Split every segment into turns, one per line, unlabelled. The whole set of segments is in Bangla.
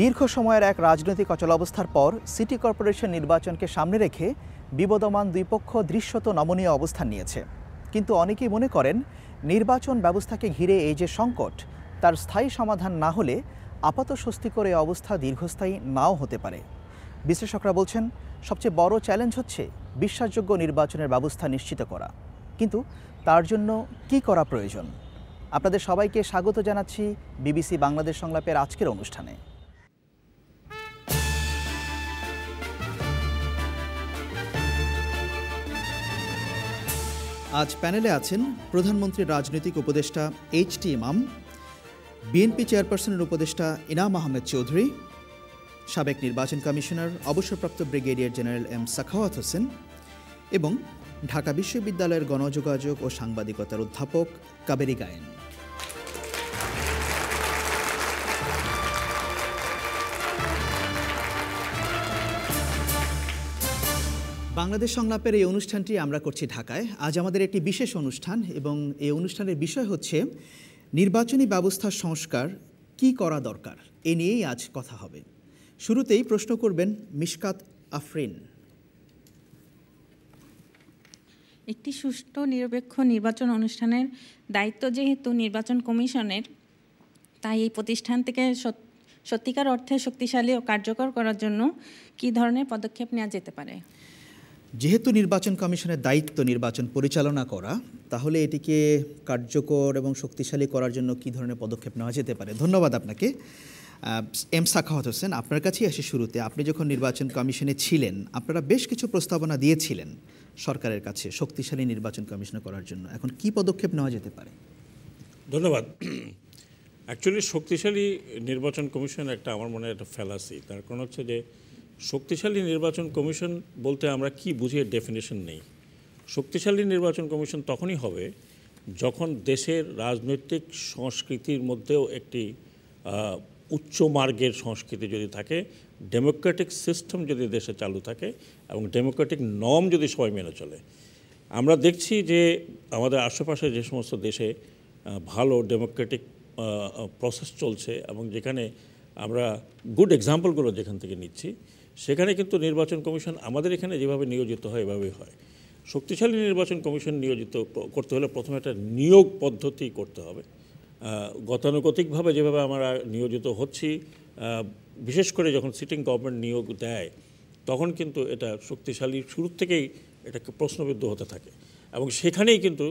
দীর্ঘ সময়ের এক রাজনৈতিক অচলাবস্থার পর সিটি কর্পোরেশন নির্বাচনকে সামনে রেখে বিবদমান দুই পক্ষ দৃশ্যত নমনীয় অবস্থান নিয়েছে কিন্তু অনেকেই মনে করেন নির্বাচন ব্যবস্থাকে ঘিরে এই যে সংকট তার স্থায়ী সমাধান না হলে আপাত স্বস্তিকর এ অবস্থা দীর্ঘস্থায়ী নাও হতে পারে বিশ্লেষকরা বলছেন সবচেয়ে বড় চ্যালেঞ্জ হচ্ছে বিশ্বাসযোগ্য নির্বাচনের ব্যবস্থা নিশ্চিত করা কিন্তু তার জন্য কি করা প্রয়োজন আপনাদের সবাইকে স্বাগত জানাচ্ছি বিবিসি বাংলাদেশ সংলাপের আজকের অনুষ্ঠানে আজ প্যানেলে আছেন প্রধানমন্ত্রীর রাজনৈতিক উপদেষ্টা এইচ টি ইমাম বিএনপি চেয়ারপারসনের উপদেষ্টা ইনাম আহমেদ চৌধুরী সাবেক নির্বাচন কমিশনার অবসরপ্রাপ্ত brigadier general M Sakhawat Hossain এবং ঢাকা বিশ্ববিদ্যালয়ের গণযোগাযোগ ও সাংবাদিকতার অধ্যাপক কাবেরি গায়েন বাংলাদেশ সংলাপের এই অনুষ্ঠানটি আমরা করছি ঢাকায় আজ আমাদের একটি বিশেষ অনুষ্ঠান এবং এই অনুষ্ঠানের বিষয় হচ্ছে নির্বাচনী ব্যবস্থার সংস্কার কি করা দরকার এ নিয়েই আজ কথা হবে শুরুতেই প্রশ্ন করবেন মিশকাত আফরিন
একটি সুষ্ঠু নিরপেক্ষ নির্বাচন অনুষ্ঠানের দায়িত্ব যেহেতু নির্বাচন কমিশনের তাই এই প্রতিষ্ঠান থেকে সত্যিকার অর্থে শক্তিশালী ও কার্যকর করার জন্য কি ধরনের পদক্ষেপ নেওয়া যেতে পারে
যেহেতু নির্বাচন কমিশনের দায়িত্ব নির্বাচন পরিচালনা করা তাহলে এটিকে কার্যকর এবং শক্তিশালী করার জন্য কি ধরনের পদক্ষেপ নেওয়া যেতে পারে ধন্যবাদ আপনাকে এম সাখাওয়াত হোসেন আপনার কাছেই আসে শুরুতে আপনি যখন নির্বাচন কমিশনে ছিলেন আপনারা বেশ কিছু প্রস্তাবনা দিয়েছিলেন সরকারের কাছে শক্তিশালী নির্বাচন কমিশন করার জন্য এখন কি পদক্ষেপ নেওয়া যেতে পারে ধন্যবাদ
অ্যাকচুয়ালি শক্তিশালী নির্বাচন কমিশন একটা আমার মনে হয় একটা ফেলাসি তার কারণ হচ্ছে যে শক্তিশালী নির্বাচন কমিশন বলতে আমরা কি বুঝিয়ে ডেফিনেশন নেই শক্তিশালী নির্বাচন কমিশন তখনই হবে যখন দেশের রাজনৈতিক সংস্কৃতির মধ্যেও একটি উচ্চ মার্গের সংস্কৃতি যদি থাকে ডেমোক্রেটিক সিস্টেম যদি দেশে চালু থাকে এবং ডেমোক্রেটিক নর্ম যদি সবাই মেনে চলে আমরা দেখছি যে আমাদের আশেপাশে যে সমস্ত দেশে ভালো ডেমোক্রেটিক প্রসেস চলছে এবং যেখানে আমরা গুড এক্সাম্পলগুলো যেখান থেকে নিচ্ছি সেখানে কিন্তু নির্বাচন কমিশন আমাদের এখানে যেভাবে নিয়োজিত হয় এভাবেই হয় শক্তিশালী নির্বাচন কমিশন নিয়োজিত করতে হলে প্রথমে একটা নিয়োগ পদ্ধতি করতে হবে গতানুগতিকভাবে যেভাবে আমরা নিয়োজিত হচ্ছি বিশেষ করে যখন সিটিং গভর্নমেন্ট নিয়োগ দেয় তখন কিন্তু এটা শক্তিশালী শুরু থেকেই এটা প্রশ্নবিদ্ধ হতে থাকে এবং সেখানেই কিন্তু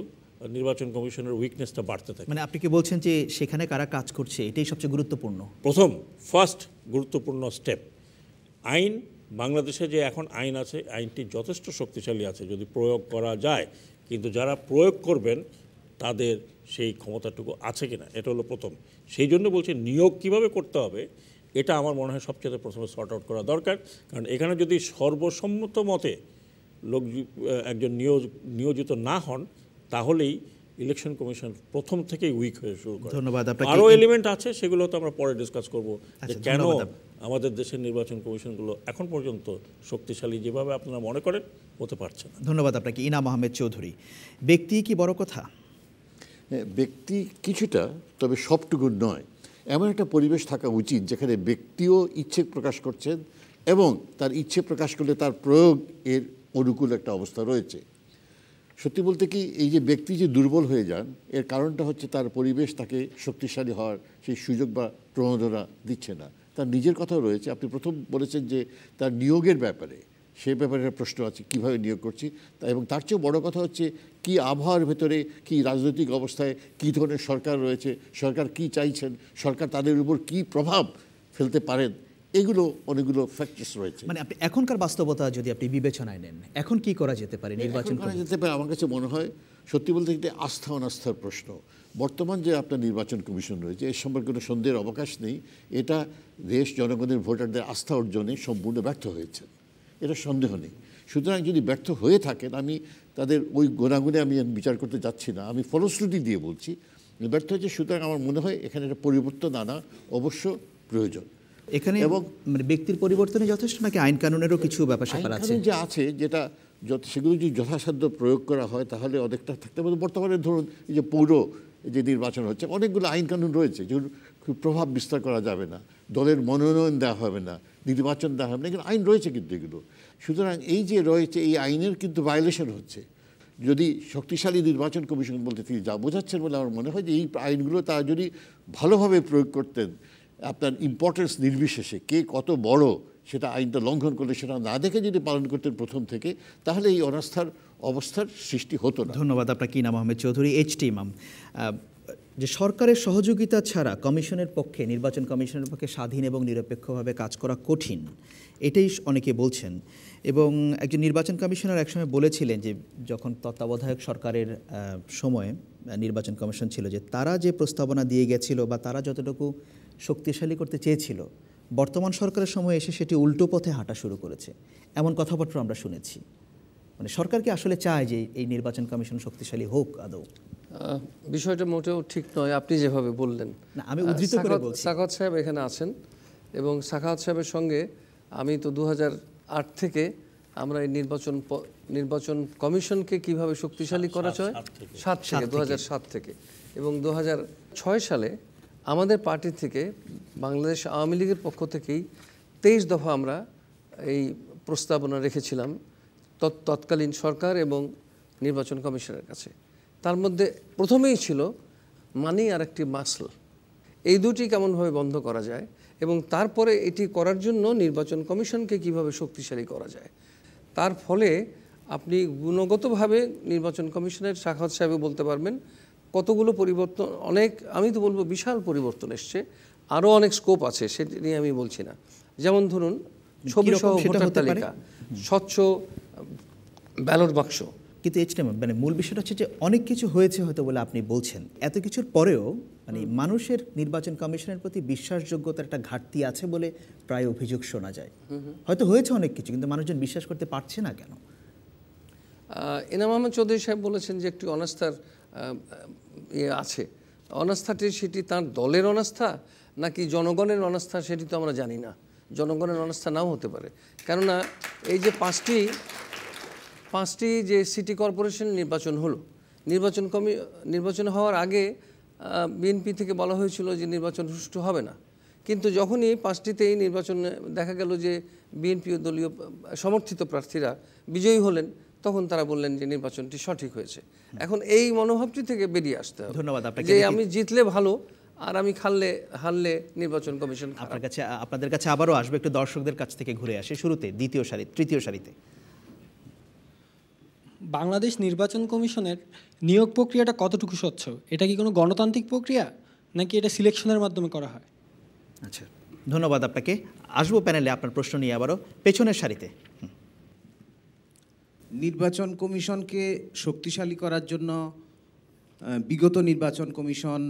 নির্বাচন কমিশনের উইকনেসটা বাড়তে থাকে
মানে আপনি কি বলছেন যে সেখানে কারা কাজ করছে এটাই সবচেয়ে গুরুত্বপূর্ণ
প্রথম ফার্স্ট গুরুত্বপূর্ণ স্টেপ আইন বাংলাদেশে যে এখন আইন আছে আইনটি যথেষ্ট শক্তিশালী আছে যদি প্রয়োগ করা যায় কিন্তু যারা প্রয়োগ করবেন তাদের সেই ক্ষমতাটুকু আছে কিনা এটা হলো প্রথম সেই জন্য বলছে নিয়োগ কিভাবে করতে হবে এটা আমার মনে হয় সবচেয়ে প্রথমে শর্ট আউট করা দরকার কারণ এখানে যদি সর্বসম্মত মতে লোক একজন নিয়োজ নিয়োজিত না হন তাহলেই ইলেকশন কমিশন প্রথম থেকেই উইক হয়ে শুরু করে ধন্যবাদ আরও এলিমেন্ট আছে সেগুলো তো আমরা পরে ডিসকাস করবো আচ্ছা, কেন আমাদের দেশের নির্বাচন কমিশনগুলো এখন পর্যন্ত শক্তিশালী যেভাবে আপনারা মনে করেন হতে পারছে না ধন্যবাদ আপনাকে ইনাম আহমেদ চৌধুরী ব্যক্তি কি বড় কথা হ্যাঁ, ব্যক্তি কিছুটা তবে
সবটুকু নয় এমন একটা পরিবেশ থাকা উচিত যেখানে ব্যক্তিও ইচ্ছে প্রকাশ করছেন এবং তার ইচ্ছে প্রকাশ করলে তার প্রয়োগ এর অনুকূল একটা অবস্থা রয়েছে সত্যি বলতে কি এই যে ব্যক্তি যে দুর্বল হয়ে যান এর কারণটা হচ্ছে তার পরিবেশ তাকে শক্তিশালী হওয়ার সেই সুযোগ বা প্রণোদনা দিচ্ছে না তার নিজের কথাও রয়েছে আপনি প্রথম বলেছেন যে তার নিয়োগের ব্যাপারে সে ব্যাপারে একটা প্রশ্ন আছে কিভাবে নিয়োগ করছি তা এবং তার চেয়েও বড় কথা হচ্ছে কি আবহাওয়ার ভেতরে কি রাজনৈতিক অবস্থায় কি ধরনের সরকার রয়েছে সরকার কি চাইছেন সরকার তাদের উপর কি প্রভাব ফেলতে পারেন এগুলো অনেকগুলো ফ্যাক্টরস রয়েছে মানে
আপনি এখনকার বাস্তবতা যদি আপনি বিবেচনায় নেন
এখন কি করা যেতে পারে নির্বাচন করা যেতে পারে আমার কাছে মনে হয় সত্যি বলতে গেলে আস্থা অনাস্থার প্রশ্ন বর্তমান যে আপনার নির্বাচন কমিশন রয়েছে এর সম্পর্কে কোনো সন্দেহের অবকাশ নেই এটা দেশ জনগণের ভোটারদের আস্থা অর্জনে সম্পূর্ণ ব্যর্থ হয়েছে এটা সন্দেহ নেই সুতরাং যদি ব্যর্থ হয়ে থাকেন আমি তাদের ওই গোনাগুনে আমি বিচার করতে যাচ্ছি না আমি ফলশ্রুতি দিয়ে বলছি ব্যর্থ হয়েছে সুতরাং আমার মনে হয় এখানে একটা পরিবর্তন আনা অবশ্য প্রয়োজন এখানে এবং মানে ব্যক্তির পরিবর্তনে যথেষ্ট নাকি আইন কানুনেরও কিছু ব্যাপার আছে যে আছে যেটা যত সেগুলো যদি যথাসাধ্য প্রয়োগ করা হয় তাহলে অনেকটা থাকতে পারে বর্তমানে ধরুন এই যে পৌর যে নির্বাচন হচ্ছে অনেকগুলো আইন কানুন রয়েছে যেগুলো প্রভাব বিস্তার করা যাবে না দলের মনোনয়ন দেওয়া হবে না নির্বাচন দেওয়া হবে না কিন্তু আইন রয়েছে কিন্তু এগুলো সুতরাং এই যে রয়েছে এই আইনের কিন্তু ভায়োলেশন হচ্ছে যদি শক্তিশালী নির্বাচন কমিশন বলতে তিনি যা বোঝাচ্ছেন বলে আমার মনে হয় যে এই আইনগুলো তারা যদি ভালোভাবে প্রয়োগ করতেন আপনার ইম্পর্টেন্স নির্বিশেষে কে কত বড় সেটা আইনটা লঙ্ঘন করলে সেটা না দেখে যদি পালন করতেন প্রথম থেকে তাহলে এই অনাস্থার অবস্থার সৃষ্টি হতো না ধন্যবাদ কি নাম আহমেদ চৌধুরী এইচটি ইমাম যে সরকারের
সহযোগিতা ছাড়া কমিশনের পক্ষে নির্বাচন কমিশনের পক্ষে স্বাধীন এবং নিরপেক্ষভাবে কাজ করা কঠিন এটাই অনেকে বলছেন এবং একজন নির্বাচন কমিশনার একসময় বলেছিলেন যে যখন তত্ত্বাবধায়ক সরকারের সময়ে নির্বাচন কমিশন ছিল যে তারা যে প্রস্তাবনা দিয়ে গেছিল বা তারা যতটুকু শক্তিশালী করতে চেয়েছিল বর্তমান সরকারের সময় এসে সেটি উল্টো পথে হাঁটা শুরু করেছে এমন কথাবার্তা আমরা শুনেছি মানে সরকার কি আসলে চায় যে
এই নির্বাচন কমিশন শক্তিশালী হোক আদৌ বিষয়টা মোটেও ঠিক নয় আপনি যেভাবে বললেন আমি উদ্ধৃত করে বলছি সাখাওয়াত সাহেব এখানে আছেন এবং সাখাওয়াত সাহেবের সঙ্গে আমি তো দু থেকে আমরা এই নির্বাচন নির্বাচন কমিশনকে কিভাবে শক্তিশালী করা যায় সাত থেকে দু থেকে এবং দু সালে আমাদের পার্টি থেকে বাংলাদেশ আওয়ামী লীগের পক্ষ থেকেই তেইশ দফা আমরা এই প্রস্তাবনা রেখেছিলাম তৎকালীন সরকার এবং নির্বাচন কমিশনের কাছে তার মধ্যে প্রথমেই ছিল মানি আর একটি মাসল এই দুটি কেমনভাবে বন্ধ করা যায় এবং তারপরে এটি করার জন্য নির্বাচন কমিশনকে কিভাবে শক্তিশালী করা যায় তার ফলে আপনি গুণগতভাবে নির্বাচন কমিশনের শাখাত সাহেবে বলতে পারবেন কতগুলো পরিবর্তন অনেক আমি তো বলবো বিশাল পরিবর্তন এসছে আরও অনেক স্কোপ আছে সেটি নিয়ে আমি বলছি না যেমন ধরুন ছবি সহ ভোটার তালিকা স্বচ্ছ ব্যালট বাক্স কিন্তু
এইচটা মানে, মানে মূল বিষয়টা হচ্ছে যে অনেক কিছু হয়েছে হয়তো বলে আপনি বলছেন এত কিছুর পরেও মানে মানুষের নির্বাচন কমিশনের প্রতি বিশ্বাসযোগ্যতার একটা ঘাটতি আছে বলে প্রায় অভিযোগ শোনা যায়
হয়তো হয়েছে অনেক কিছু কিন্তু মানুষজন বিশ্বাস করতে পারছে না কেন এনাম আহমদ চৌধুরী সাহেব বলেছেন যে একটি অনাস্থার ইয়ে আছে অনাস্থাটি সেটি তার দলের অনাস্থা নাকি জনগণের অনাস্থা সেটি তো আমরা জানি না জনগণের অনাস্থা নাও হতে পারে কেননা এই যে পাঁচটি পাঁচটি যে সিটি কর্পোরেশন নির্বাচন হলো নির্বাচন কমি নির্বাচন হওয়ার আগে বিএনপি থেকে বলা হয়েছিল যে নির্বাচন সুষ্ঠু হবে না কিন্তু যখনই পাঁচটিতেই নির্বাচনে দেখা গেল যে বিএনপি ও দলীয় সমর্থিত প্রার্থীরা বিজয়ী হলেন তখন তারা বললেন যে নির্বাচনটি সঠিক হয়েছে এখন এই মনোভাবটি থেকে বেরিয়ে আসতে হবে ধন্যবাদ আপনাকে যে আমি জিতলে ভালো আর আমি খাললে হারলে নির্বাচন কমিশন আপনার কাছে আপনাদের কাছে আবারও আসবে একটু দর্শকদের কাছ থেকে
ঘুরে আসে শুরুতে দ্বিতীয় সারি তৃতীয় সারিতে
বাংলাদেশ নির্বাচন কমিশনের নিয়োগ প্রক্রিয়াটা কতটুকু স্বচ্ছ এটা কি কোনো গণতান্ত্রিক প্রক্রিয়া নাকি
এটা সিলেকশনের মাধ্যমে করা হয় আচ্ছা ধন্যবাদ আপনাকে আসবো প্যানেলে আপনার প্রশ্ন নিয়ে আবারও পেছনের সারিতে নির্বাচন কমিশনকে শক্তিশালী করার জন্য বিগত নির্বাচন কমিশন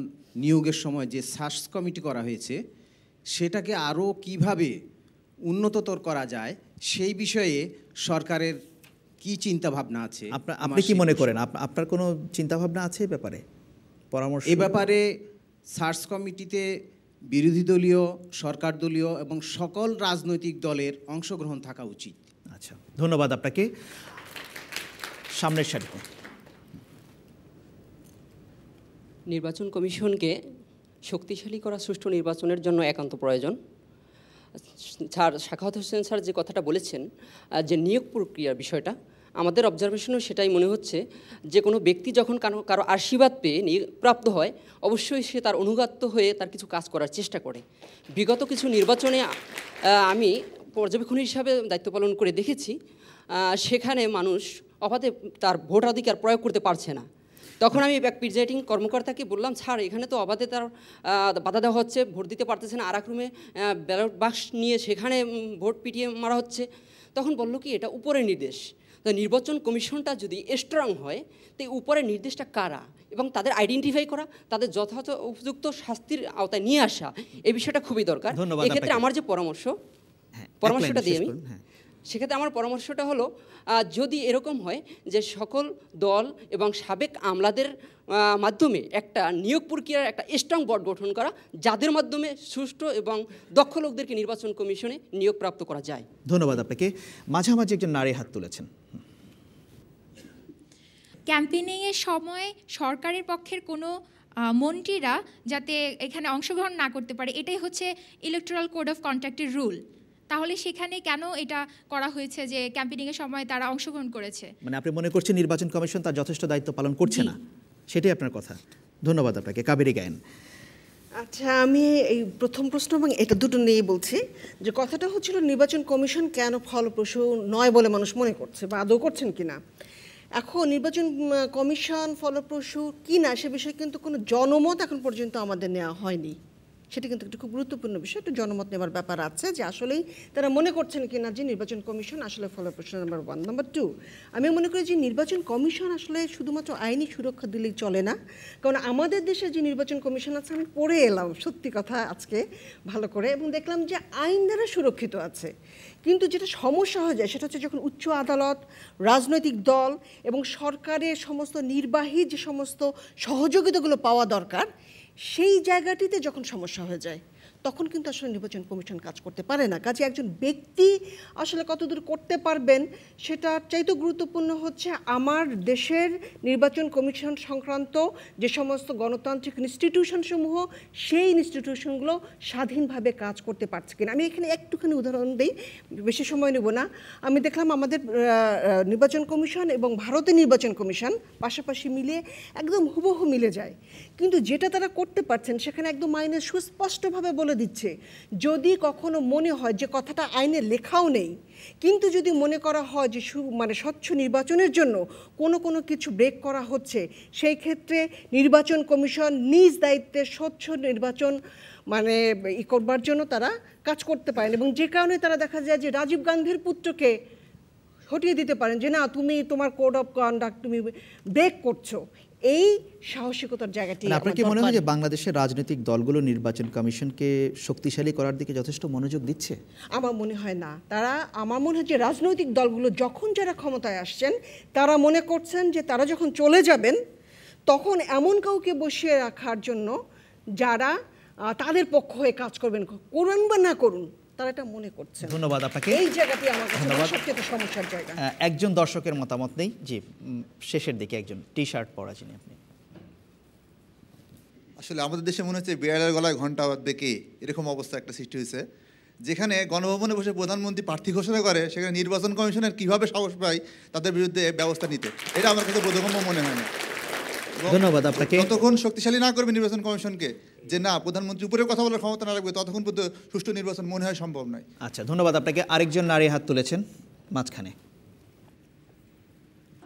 নিয়োগের সময় যে সার্স কমিটি করা হয়েছে সেটাকে আরও কিভাবে উন্নততর করা যায় সেই বিষয়ে সরকারের কি চিন্তা ভাবনা আছে আপনি কি মনে করেন আপনার কোনো চিন্তা ভাবনা আছে ব্যাপারে পরামর্শ এ ব্যাপারে সার্চ কমিটিতে বিরোধী দলীয় সরকার দলীয় এবং সকল রাজনৈতিক দলের অংশগ্রহণ থাকা উচিত আচ্ছা ধন্যবাদ আপনাকে সামনের সারিতে
নির্বাচন কমিশনকে শক্তিশালী করা সুষ্ঠু নির্বাচনের জন্য একান্ত প্রয়োজন স্যার শাখাওয়াত হোসেন স্যার যে কথাটা বলেছেন যে নিয়োগ প্রক্রিয়ার বিষয়টা আমাদের অবজারভেশনও সেটাই মনে হচ্ছে যে কোনো ব্যক্তি যখন কারো কারো আশীর্বাদ পেয়ে প্রাপ্ত হয় অবশ্যই সে তার অনুগাত্য হয়ে তার কিছু কাজ করার চেষ্টা করে বিগত কিছু নির্বাচনে আমি পর্যবেক্ষণ হিসাবে দায়িত্ব পালন করে দেখেছি সেখানে মানুষ অবাধে তার ভোটাধিকার প্রয়োগ করতে পারছে না তখন আমি এক প্রিজাইডিং কর্মকর্তাকে বললাম স্যার এখানে তো অবাধে তার বাধা দেওয়া হচ্ছে ভোট দিতে পারতেছে না আর এক রুমে ব্যালট বাক্স নিয়ে সেখানে ভোট পিটিয়ে মারা হচ্ছে তখন বলল কি এটা উপরে নির্দেশ তো নির্বাচন কমিশনটা যদি স্ট্রং হয় তো উপরে নির্দেশটা কারা এবং তাদের আইডেন্টিফাই করা তাদের যথাযথ উপযুক্ত শাস্তির আওতায় নিয়ে আসা এই বিষয়টা খুবই দরকার এক্ষেত্রে আমার যে পরামর্শ হ্যাঁ, পরামর্শটা দিয়ে আমি সেক্ষেত্রে আমার পরামর্শটা হলো যদি এরকম হয় যে সকল দল এবং সাবেক আমলাদের মাধ্যমে একটা নিয়োগ প্রক্রিয়ার একটা স্ট্রং বোর্ড গঠন করা যাদের মাধ্যমে সুষ্ঠু এবং দক্ষ লোকদেরকে নির্বাচন কমিশনে নিয়োগপ্রাপ্ত করা যায়
ধন্যবাদ আপনাকে মাঝামাঝি একজন নারী হাত তুলেছেন
ক্যাম্পেনিংয়ের সময় সরকারের পক্ষের কোনো মন্ত্রীরা যাতে এখানে অংশগ্রহণ না করতে পারে এটাই হচ্ছে ইলেকট্রাল কোড অফ কন্ট্যাক্টের রুল তাহলে সেখানে কেন এটা করা হয়েছে যে এর সময় তারা অংশগ্রহণ করেছে
মানে আপনি মনে করছেন নির্বাচন কমিশন তার যথেষ্ট দায়িত্ব পালন করছে না সেটাই আপনার কথা ধন্যবাদ আপনাকে কাবেরি গায়েন
আচ্ছা আমি এই প্রথম প্রশ্ন এবং এটা দুটো নিয়ে বলছি যে কথাটা হচ্ছিল নির্বাচন কমিশন কেন ফলপ্রসূ নয় বলে মানুষ মনে করছে বা আদৌ করছেন কি না এখন নির্বাচন কমিশন ফলপ্রসূ কি না সে বিষয়ে কিন্তু কোনো জনমত এখন পর্যন্ত আমাদের নেওয়া হয়নি সেটা কিন্তু একটু খুব গুরুত্বপূর্ণ বিষয় একটু জনমত নেওয়ার ব্যাপার আছে যে আসলেই তারা মনে করছেন কি না যে নির্বাচন কমিশন আসলে প্রশ্ন নাম্বার ওয়ান নাম্বার টু আমি মনে করি যে নির্বাচন কমিশন আসলে শুধুমাত্র আইনি সুরক্ষা দিলেই চলে না কারণ আমাদের দেশে যে নির্বাচন কমিশন আছে আমি পড়ে এলাম সত্যি কথা আজকে ভালো করে এবং দেখলাম যে আইন দ্বারা সুরক্ষিত আছে কিন্তু যেটা সমস্যা হয়ে যায় সেটা হচ্ছে যখন উচ্চ আদালত রাজনৈতিক দল এবং সরকারের সমস্ত নির্বাহী যে সমস্ত সহযোগিতাগুলো পাওয়া দরকার সেই জায়গাটিতে যখন সমস্যা হয়ে যায় তখন কিন্তু আসলে নির্বাচন কমিশন কাজ করতে পারে না কাজে একজন ব্যক্তি আসলে কতদূর করতে পারবেন সেটা চাইতে গুরুত্বপূর্ণ হচ্ছে আমার দেশের নির্বাচন কমিশন সংক্রান্ত যে সমস্ত গণতান্ত্রিক ইনস্টিটিউশনসমূহ সেই ইনস্টিটিউশনগুলো স্বাধীনভাবে কাজ করতে পারছে কিনা আমি এখানে একটুখানি উদাহরণ দিই বেশি সময় নেব না আমি দেখলাম আমাদের নির্বাচন কমিশন এবং ভারতের নির্বাচন কমিশন পাশাপাশি মিলে একদম হুবহু মিলে যায় কিন্তু যেটা তারা করতে পারছেন সেখানে একদম আইনে সুস্পষ্টভাবে বলে দিচ্ছে যদি কখনো মনে হয় যে কথাটা আইনে লেখাও নেই কিন্তু যদি মনে করা হয় যে সু মানে স্বচ্ছ নির্বাচনের জন্য কোনো কোনো কিছু ব্রেক করা হচ্ছে সেই ক্ষেত্রে নির্বাচন কমিশন নিজ দায়িত্বে স্বচ্ছ নির্বাচন মানে ই করবার জন্য তারা কাজ করতে পারেন এবং যে কারণে তারা দেখা যায় যে রাজীব গান্ধীর পুত্রকে হটিয়ে দিতে পারেন যে না তুমি তোমার কোড অফ কন্ডাক্ট তুমি ব্রেক করছো এই সাহসিকতার জায়গাটি আপনার কি মনে হয় যে
বাংলাদেশের রাজনৈতিক দলগুলো নির্বাচন কমিশনকে শক্তিশালী করার দিকে যথেষ্ট মনোযোগ দিচ্ছে
আমার মনে হয় না তারা আমার মনে হয় যে রাজনৈতিক দলগুলো যখন যারা ক্ষমতায় আসছেন তারা মনে করছেন যে তারা যখন চলে যাবেন তখন এমন কাউকে বসিয়ে রাখার জন্য যারা তাদের পক্ষ হয়ে কাজ করবেন করুন বা না করুন তারা এটা মনে করছে ধন্যবাদ আপনাকে এই জায়গাটি আমার কাছে সবচেয়ে সমস্যার জায়গা
একজন দর্শকের মতামত নেই যে শেষের দিকে একজন টি শার্ট পরা যিনি আপনি আসলে আমাদের দেশে মনে হচ্ছে বিড়ালের গলায় ঘন্টা দেখে এরকম অবস্থা একটা সৃষ্টি হয়েছে যেখানে গণভবনে বসে প্রধানমন্ত্রী প্রার্থী ঘোষণা করে সেখানে নির্বাচন কমিশনের কীভাবে সাহস পায় তাদের বিরুদ্ধে ব্যবস্থা নিতে এটা আমার কাছে বোধগম্য মনে হয় না ধন্যবাদ আপনাকে যতক্ষণ শক্তিশালী না করবে নির্বাচন কমিশনকে যে না প্রধানমন্ত্রী উপরে কথা বলার ক্ষমতা না রাখবে ততক্ষণ পর্যন্ত সুষ্ঠু নির্বাচন মনে হয় সম্ভব নয় আচ্ছা ধন্যবাদ আপনাকে আরেকজন নারী হাত তুলেছেন মাঝখানে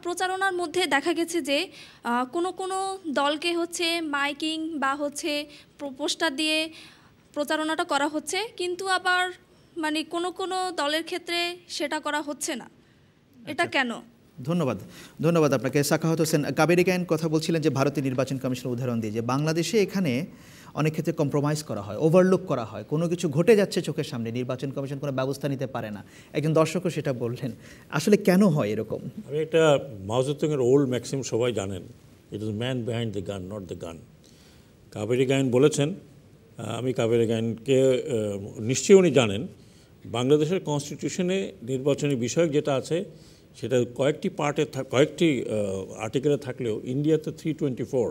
প্রচারণার মধ্যে দেখা গেছে যে কোনো কোনো দলকে হচ্ছে মাইকিং বা হচ্ছে পোস্টার দিয়ে প্রচারণাটা করা হচ্ছে কিন্তু আবার মানে কোনো কোনো দলের ক্ষেত্রে সেটা করা হচ্ছে না আচ্ছা। এটা কেন
ধন্যবাদ ধন্যবাদ আপনাকে সাখাহত হোসেন কাবেরিকায়ন কথা বলছিলেন যে ভারতীয় নির্বাচন কমিশন উদাহরণ দিয়ে যে বাংলাদেশে এখানে অনেক ক্ষেত্রে কম্প্রোমাইজ করা হয় ওভারলুক করা হয় কোনো কিছু ঘটে যাচ্ছে চোখের সামনে নির্বাচন কমিশন কোনো ব্যবস্থা নিতে পারে না একজন দর্শকও সেটা বললেন আসলে কেন হয় এরকম
আমি একটা মাহজুদ্দিনের ওল্ড ম্যাক্সিম সবাই জানেন it is man behind the gun not the gun Kaberi গায়ন বলেছেন আমি কাবেরি গায়নকে নিশ্চয়ই উনি জানেন বাংলাদেশের কনস্টিটিউশনে নির্বাচনী বিষয়ক যেটা আছে সেটা কয়েকটি পার্টে কয়েকটি আর্টিকেলে থাকলেও ইন্ডিয়াতে three twenty four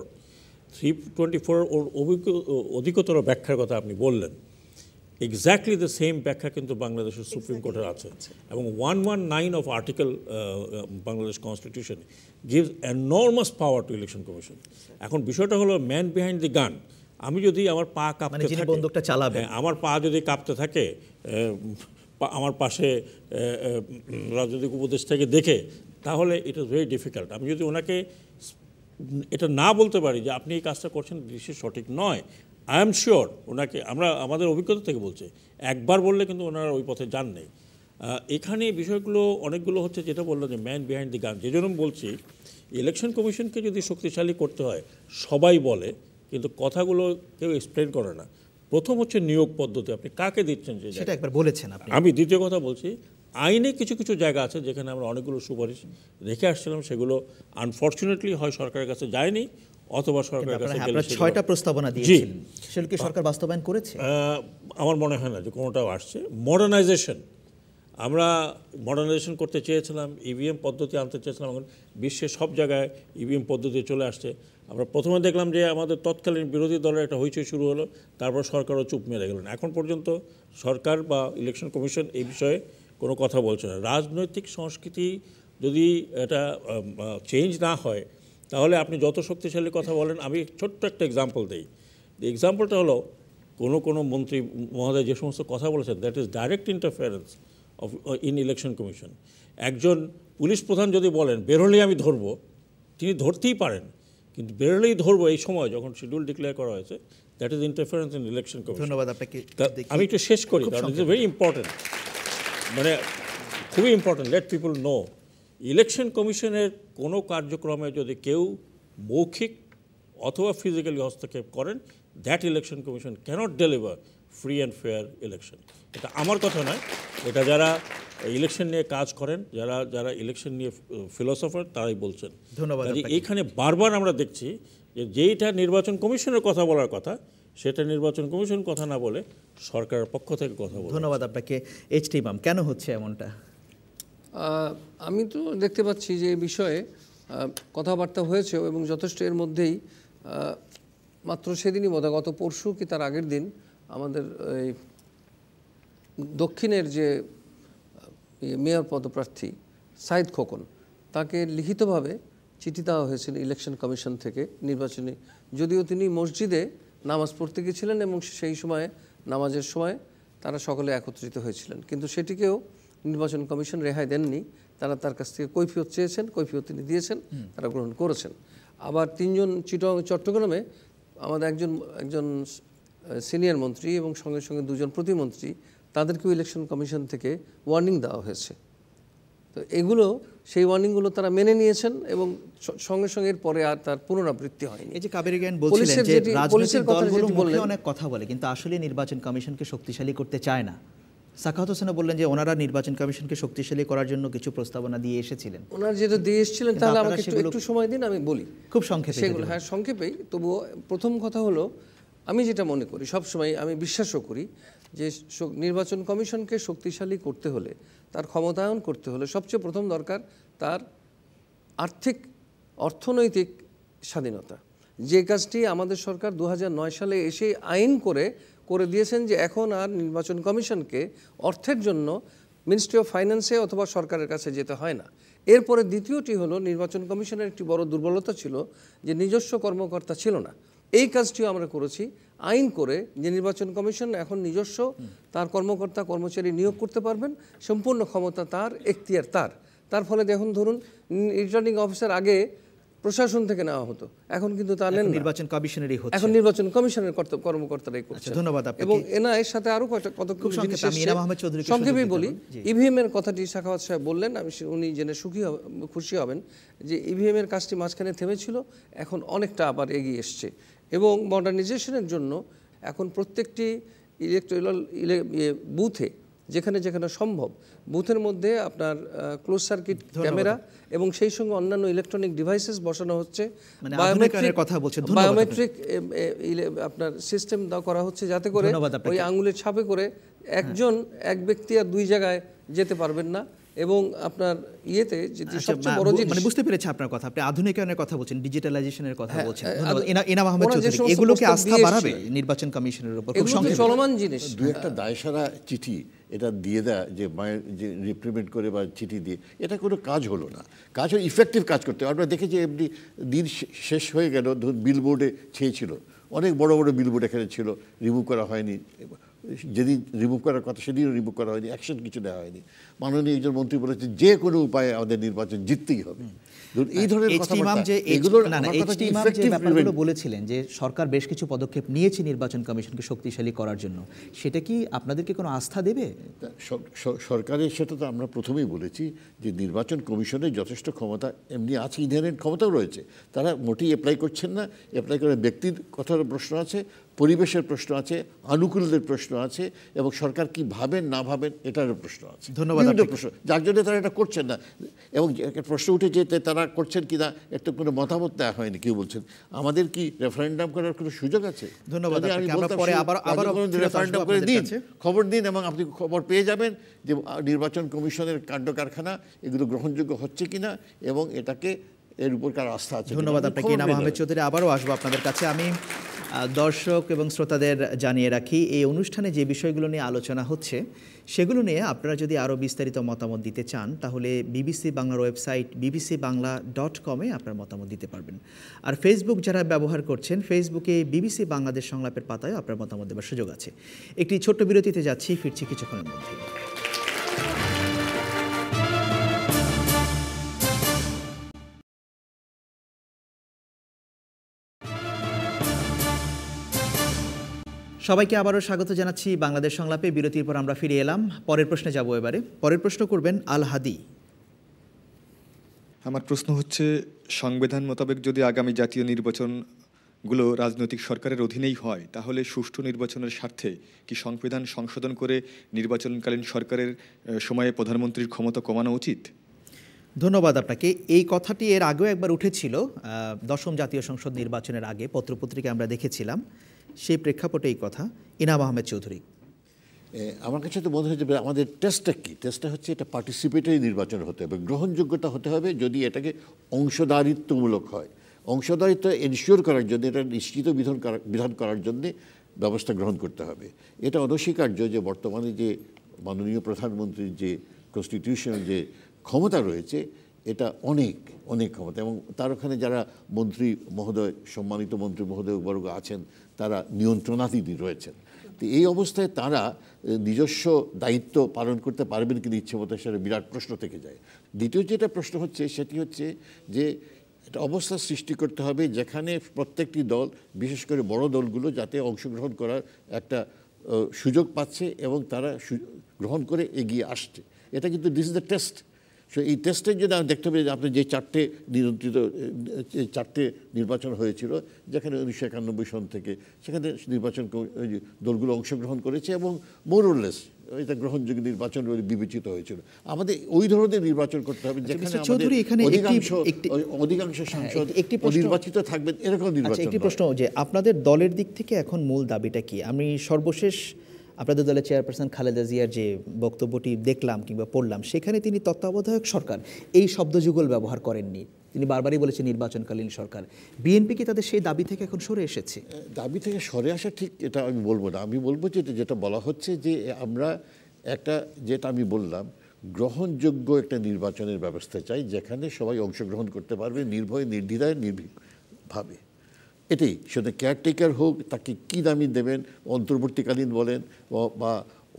three twenty four or অধিকতর ব্যাখ্যার কথা আপনি বললেন এক্স্যাক্টলি দ্য সেম ব্যাখ্যা কিন্তু বাংলাদেশের সুপ্রিম কোর্টের আছে এবং one one nine of article Bangladesh constitution gives enormous power to election commission এখন বিষয়টা হলো ম্যান বিহাইন্ড দি গান আমি যদি আমার পা কাঁপতে মানে থাকে বন্দুকটা চালাবে হ্যাঁ, আমার পা যদি কাঁপতে থাকে আমার পাশে রাজনৈতিক উপদেশটাকে দেখে তাহলে ইট ইজ ভেরি ডিফিকাল্ট আমি যদি ওনাকে এটা না বলতে পারি যে আপনি এই কাজটা করছেন দৃশ্য সঠিক নয় আই এম শিওর ওনাকে আমরা আমাদের অভিজ্ঞতা থেকে বলছি একবার বললে কিন্তু ওনারা ওই পথে যান নেই এখানে বিষয়গুলো অনেকগুলো হচ্ছে যেটা বললো যে ম্যান বিহাইন্ড দি গান যে জন্য বলছি ইলেকশন কমিশনকে যদি শক্তিশালী করতে হয় সবাই বলে কিন্তু কথাগুলো কেউ এক্সপ্লেন করে না প্রথম হচ্ছে নিয়োগ পদ্ধতি আপনি কাকে দিচ্ছেন যে সেটা একবার বলেছেন আমি দ্বিতীয় কথা বলছি আইনে কিছু কিছু জায়গা আছে যেখানে আমরা অনেকগুলো সুপারিশ রেখে আসছিলাম সেগুলো আনফর্চুনেটলি হয় সরকারের কাছে যায়নি অথবা সরকারের কাছে হ্যাঁ, ছয়টা প্রস্তাবনা দিয়েছিলেন
সেগুলো কি সরকার বাস্তবায়ন করেছে
আমার মনে হয় না যে কোনোটাও আসছে মডার্নাইজেশন আমরা মডার্নাইজেশন করতে চেয়েছিলাম ইভিএম e পদ্ধতি আনতে চেয়েছিলাম এখন বিশ্বের সব জায়গায় ইভিএম e পদ্ধতি চলে আসছে আমরা প্রথমে দেখলাম যে আমাদের তৎকালীন বিরোধী দলের একটা হইচই শুরু হলো তারপর সরকারও চুপ মেরে গেলেন এখন পর্যন্ত সরকার বা ইলেকশন কমিশন এই বিষয়ে কোনো কথা বলছে না রাজনৈতিক সংস্কৃতি যদি এটা চেঞ্জ না হয় তাহলে আপনি যত শক্তিশালী কথা বলেন আমি ছোট্ট একটা এক্সাম্পল দিই এক্সাম্পলটা হলো কোনো কোনো মন্ত্রী মহোদয় যে সমস্ত কথা বলেছেন that is direct interference of in election commission একজন পুলিশ প্রধান যদি বলেন বেরোলেই আমি ধরব তিনি ধরতেই পারেন কিন্তু বেরোলেই ধরবো এই সময় যখন শিডিউল ডিক্লেয়ার করা হয়েছে that is interference in election commission ধন্যবাদ আপনাকে আমি একটু শেষ করি কারণ ইজ ভেরি ইম্পর্টেন্ট মানে খুবই important let people know election কমিশনের কোনো কার্যক্রমে যদি কেউ মৌখিক অথবা ফিজিক্যালি হস্তক্ষেপ করেন that election commission cannot deliver free and fair election এটা আমার কথা নয় এটা যারা ইলেকশন নিয়ে কাজ করেন যারা যারা ইলেকশন নিয়ে ফিলোসফার তারাই বলছেন ধন্যবাদ এইখানে বারবার আমরা দেখছি যে যেইটা নির্বাচন কমিশনের কথা বলার কথা সেটা নির্বাচন কমিশন কথা না বলে সরকারের পক্ষ থেকে কথা বলে ধন্যবাদ আপনাকে এইচ টি মাম কেন হচ্ছে এমনটা আমি তো দেখতে পাচ্ছি যে এই বিষয়ে কথাবার্তা
হয়েছে এবং যথেষ্ট এর মধ্যেই মাত্র সেদিনই বোধহয় গত পরশু কি তার আগের দিন আমাদের এই দক্ষিণের যে ইয়ে মেয়র পদপ্রার্থী সাইদ খোকন তাকে লিখিতভাবে চিঠি দেওয়া হয়েছিল ইলেকশন কমিশন থেকে নির্বাচনী যদিও তিনি মসজিদে নামাজ পড়তে গিয়েছিলেন এবং সেই সময়ে নামাজের সময় তারা সকলে একত্রিত হয়েছিলেন কিন্তু সেটিকেও নির্বাচন কমিশন রেহাই দেননি তারা তার কাছ থেকে কৈফিয়ত চেয়েছেন কৈফিয়ত তিনি দিয়েছেন তারা গ্রহণ করেছেন আবার তিনজন চিটং চট্টগ্রামে আমাদের একজন একজন সিনিয়র মন্ত্রী এবং সঙ্গে সঙ্গে দুজন প্রতিমন্ত্রী তাদেরকেও ইলেকশন কমিশন থেকে ওয়ার্নিং দেওয়া হয়েছে তো এগুলো সেই ওয়ার্নিংগুলো তারা মেনে নিয়েছেন এবং সঙ্গে সঙ্গে এর পরে আর তার পুনরাবৃত্তি হয়নি এই যে কাবেরী জ্ঞান বলছিলেন যে রাজনৈতিক দলগুলো মুখে অনেক কথা
বলে কিন্তু আসলে নির্বাচন কমিশনকে শক্তিশালী করতে চায় না সাখাত হোসেনা বললেন যে ওনারা নির্বাচন কমিশনকে শক্তিশালী করার জন্য কিছু প্রস্তাবনা দিয়ে এসেছিলেন
ওনারা যেটা দিয়ে এসেছিলেন তাহলে আমাকে একটু সময় দিন আমি বলি খুব সংক্ষেপে সেগুলো হ্যাঁ সংক্ষেপেই তবুও প্রথম কথা হলো আমি যেটা মনে করি সবসময় আমি বিশ্বাসও করি যে নির্বাচন কমিশনকে শক্তিশালী করতে হলে তার ক্ষমতায়ন করতে হলে সবচেয়ে প্রথম দরকার তার আর্থিক অর্থনৈতিক স্বাধীনতা যে কাজটি আমাদের সরকার দু সালে এসে আইন করে করে দিয়েছেন যে এখন আর নির্বাচন কমিশনকে অর্থের জন্য মিনিস্ট্রি অফ ফাইন্যান্সে অথবা সরকারের কাছে যেতে হয় না এরপরে দ্বিতীয়টি হলো নির্বাচন কমিশনের একটি বড় দুর্বলতা ছিল যে নিজস্ব কর্মকর্তা ছিল না এই কাজটিও আমরা করেছি আইন করে যে নির্বাচন কমিশন এখন নিজস্ব তার কর্মকর্তা কর্মচারী নিয়োগ করতে পারবেন সম্পূর্ণ ক্ষমতা তার এখতিয়ার তার তার ফলে দেখুন ধরুন রিটার্নিং অফিসার আগে প্রশাসন থেকে নেওয়া হতো এখন কিন্তু তা নেন নির্বাচন কমিশনেরই হচ্ছে এখন নির্বাচন কমিশনের কর্মকর্তারাই আচ্ছা, করছে ধন্যবাদ আপনাকে এবং এর সাথে আরো কত কতগুলো সংক্ষেপে বলি ইভিএম e এর কথাটি শাখাওয়াত সাহেব বললেন আমি উনি জেনে সুখী খুশি হবেন যে ইভিএম e এর কাজটি মাঝখানে থেমেছিল এখন অনেকটা আবার এগিয়ে এসছে এবং মডার্নাইজেশনের জন্য এখন প্রত্যেকটি ইলেকট্রিক্যাল বুথে যেখানে যেখানে সম্ভব বুথের মধ্যে আপনার ক্লোজ সার্কিট ক্যামেরা এবং সেই সঙ্গে অন্যান্য ইলেকট্রনিক ডিভাইসেস বসানো হচ্ছে বায়োমেট্রিক মানে কথা বলছে বায়োমেট্রিক আপনার সিস্টেম করা হচ্ছে যাতে করে ওই আঙুলের ছাপে করে একজন হ্যাঁ। এক ব্যক্তি আর দুই জায়গায় যেতে পারবেন না এবং আপনার ইয়েতে যেটি আচ্ছা, সবচেয়ে বড় জিনিস মানে
বুঝতে পেরেছি আপনার কথা আপনি আধুনিকায়নের কথা বলছেন ডিজিটালাইজেশনের কথা হ্যাঁ, বলছেন এনা আহমেদ চৌধুরী এগুলোকে আস্থা বাড়াবে
নির্বাচন কমিশনের উপর খুব চলমান জিনিস দুই একটা দায়সারা চিঠি এটা দিয়ে দেয় যে মায়ের যে রিপ্রিমেন্ট করে বা চিঠি দিয়ে এটা কোনো কাজ হলো না কাজ হলো ইফেক্টিভ কাজ করতে আমরা দেখেছি এমনি দিন শেষ হয়ে গেল ধরুন বিলবোর্ডে ছেয়েছিল অনেক বড় বড় বিলবোর্ড এখানে ছিল রিমুভ করা হয়নি যেদিন রিমুভ করার কথা সেদিনও রিমুভ করা হয়নি অ্যাকশন কিছু নেওয়া হয়নি মাননীয় একজন মন্ত্রী বলেছে যে কোনো উপায়ে আমাদের নির্বাচন জিততেই হবে এই ধরনের ইমাম যে না না এইচটি ইমাম যে ব্যাপারগুলো
বলেছিলেন যে সরকার বেশ কিছু পদক্ষেপ নিয়েছে নির্বাচন কমিশনকে
শক্তিশালী করার জন্য সেটা কি আপনাদেরকে কোনো আস্থা দেবে সরকারের সেটা তো আমরা প্রথমেই বলেছি যে নির্বাচন কমিশনের যথেষ্ট ক্ষমতা এমনি আছে ইনহারেন্ট ক্ষমতাও রয়েছে তারা মোটেই অ্যাপ্লাই করছেন না অ্যাপ্লাই করে ব্যক্তির কথার প্রশ্ন আছে পরিবেশের প্রশ্ন আছে আনুকূল্যের প্রশ্ন আছে এবং সরকার কি ভাবেন না ভাবেন এটারও প্রশ্ন আছে ধন্যবাদ প্রশ্ন যার জন্য তারা এটা করছেন না এবং প্রশ্ন উঠে যেতে তারা করছেন কি না একটা কোনো মতামত দেওয়া হয়নি কেউ বলছেন আমাদের কি রেফারেন্ডাম করার কোনো সুযোগ আছে ধন্যবাদ রেফারেন্ডাম করে দিন খবর দিন এবং আপনি খবর পেয়ে যাবেন যে নির্বাচন কমিশনের কাণ্ড কারখানা এগুলো গ্রহণযোগ্য হচ্ছে কিনা এবং এটাকে এর উপর কার আস্থা আছে ধন্যবাদ আপনাকে নাম আহমেদ
চৌধুরী আবারও আসবো আপনাদের কাছে আমি দর্শক এবং শ্রোতাদের জানিয়ে রাখি এই অনুষ্ঠানে যে বিষয়গুলো নিয়ে আলোচনা হচ্ছে সেগুলো নিয়ে আপনারা যদি আরও বিস্তারিত মতামত দিতে চান তাহলে বিবিসি বাংলার ওয়েবসাইট বিবিসি বাংলা ডট কমে আপনার মতামত দিতে পারবেন আর ফেসবুক যারা ব্যবহার করছেন ফেসবুকে বিবিসি বাংলাদেশ সংলাপের পাতায় আপনার মতামত দেওয়ার সুযোগ আছে একটি ছোট্ট বিরতিতে যাচ্ছি ফিরছি কিছুক্ষণের মধ্যে সবাইকে আবারও স্বাগত জানাচ্ছি বাংলাদেশ সংলাপে বিরতির পর আমরা ফিরে এলাম পরের প্রশ্নে যাব এবারে পরের প্রশ্ন করবেন আল হাদি আমার প্রশ্ন হচ্ছে সংবিধান মোতাবেক যদি আগামী জাতীয় নির্বাচনগুলো রাজনৈতিক সরকারের অধীনেই হয় তাহলে সুষ্ঠু নির্বাচনের স্বার্থে কি সংবিধান সংশোধন করে নির্বাচনকালীন সরকারের সময়ে প্রধানমন্ত্রীর ক্ষমতা কমানো উচিত ধন্যবাদ আপনাকে এই কথাটি এর আগেও একবার উঠেছিল দশম জাতীয় সংসদ নির্বাচনের আগে পত্রপত্রিকা আমরা দেখেছিলাম সেই প্রেক্ষাপটেই কথা ইনাম আহমেদ চৌধুরী
আমার কাছে তো মনে যে আমাদের টেস্টটা কী টেস্টটা হচ্ছে এটা পার্টিসিপেটারি নির্বাচন হতে হবে গ্রহণযোগ্যতা হতে হবে যদি এটাকে অংশদারিত্বমূলক হয় অংশদারিত্ব এনশিওর করার জন্য এটা নিশ্চিত বিধান বিধান করার জন্যে ব্যবস্থা গ্রহণ করতে হবে এটা অনস্বীকার্য যে বর্তমানে যে মাননীয় প্রধানমন্ত্রীর যে কনস্টিটিউশনাল যে ক্ষমতা রয়েছে এটা অনেক অনেক ক্ষমতা এবং তার ওখানে যারা মন্ত্রী মহোদয় সম্মানিত মন্ত্রী মহোদয় বর্গ আছেন তারা নিয়ন্ত্রণাধীনই রয়েছেন তো এই অবস্থায় তারা নিজস্ব দায়িত্ব পালন করতে পারবেন কিনা ইচ্ছে মতো সেটা বিরাট প্রশ্ন থেকে যায় দ্বিতীয় যেটা প্রশ্ন হচ্ছে সেটি হচ্ছে যে একটা অবস্থা সৃষ্টি করতে হবে যেখানে প্রত্যেকটি দল বিশেষ করে বড় দলগুলো যাতে অংশগ্রহণ করার একটা সুযোগ পাচ্ছে এবং তারা গ্রহণ করে এগিয়ে আসছে এটা কিন্তু this is the test so এই টেস্টে যদি আমি দেখতে পাই যে আপনি যে চারটে নিয়ন্ত্রিত চারটে নির্বাচন হয়েছিল যেখানে উনিশশো একানব্বই সন থেকে সেখানে নির্বাচন দলগুলো অংশগ্রহণ করেছে এবং মোরলেস এটা গ্রহণযোগ্য নির্বাচন বলে বিবেচিত হয়েছিল আমাদের ওই ধরনের নির্বাচন করতে হবে আচ্ছা, যেখানে অধিকাংশ হ্যাঁ, সাংসদ একটি নির্বাচিত থাকবেন এরকম আচ্ছা, নির্বাচন একটি প্রশ্ন
যে আপনাদের দলের দিক থেকে এখন মূল দাবিটা কি আমি সর্বশেষ আপনাদের দলের চেয়ারপারসন খালেদা জিয়ার যে বক্তব্যটি দেখলাম কিংবা পড়লাম সেখানে তিনি তত্ত্বাবধায়ক সরকার এই শব্দযুগল ব্যবহার করেননি তিনি বারবারই বলেছেন নির্বাচনকালীন
সরকার বিএনপি কি তাদের সেই দাবি থেকে এখন সরে এসেছে দাবি থেকে সরে আসা ঠিক এটা আমি বলবো না আমি বলবো যে যেটা বলা হচ্ছে যে আমরা একটা যেটা আমি বললাম গ্রহণযোগ্য একটা নির্বাচনের ব্যবস্থা চাই যেখানে সবাই অংশগ্রহণ করতে পারবে নির্ভয় নির্দ্বিধায় নির্ভীকভাবে এটাই সেটা কেয়ারটেকার হোক তাকে কী দামি দেবেন অন্তর্বর্তীকালীন বলেন বা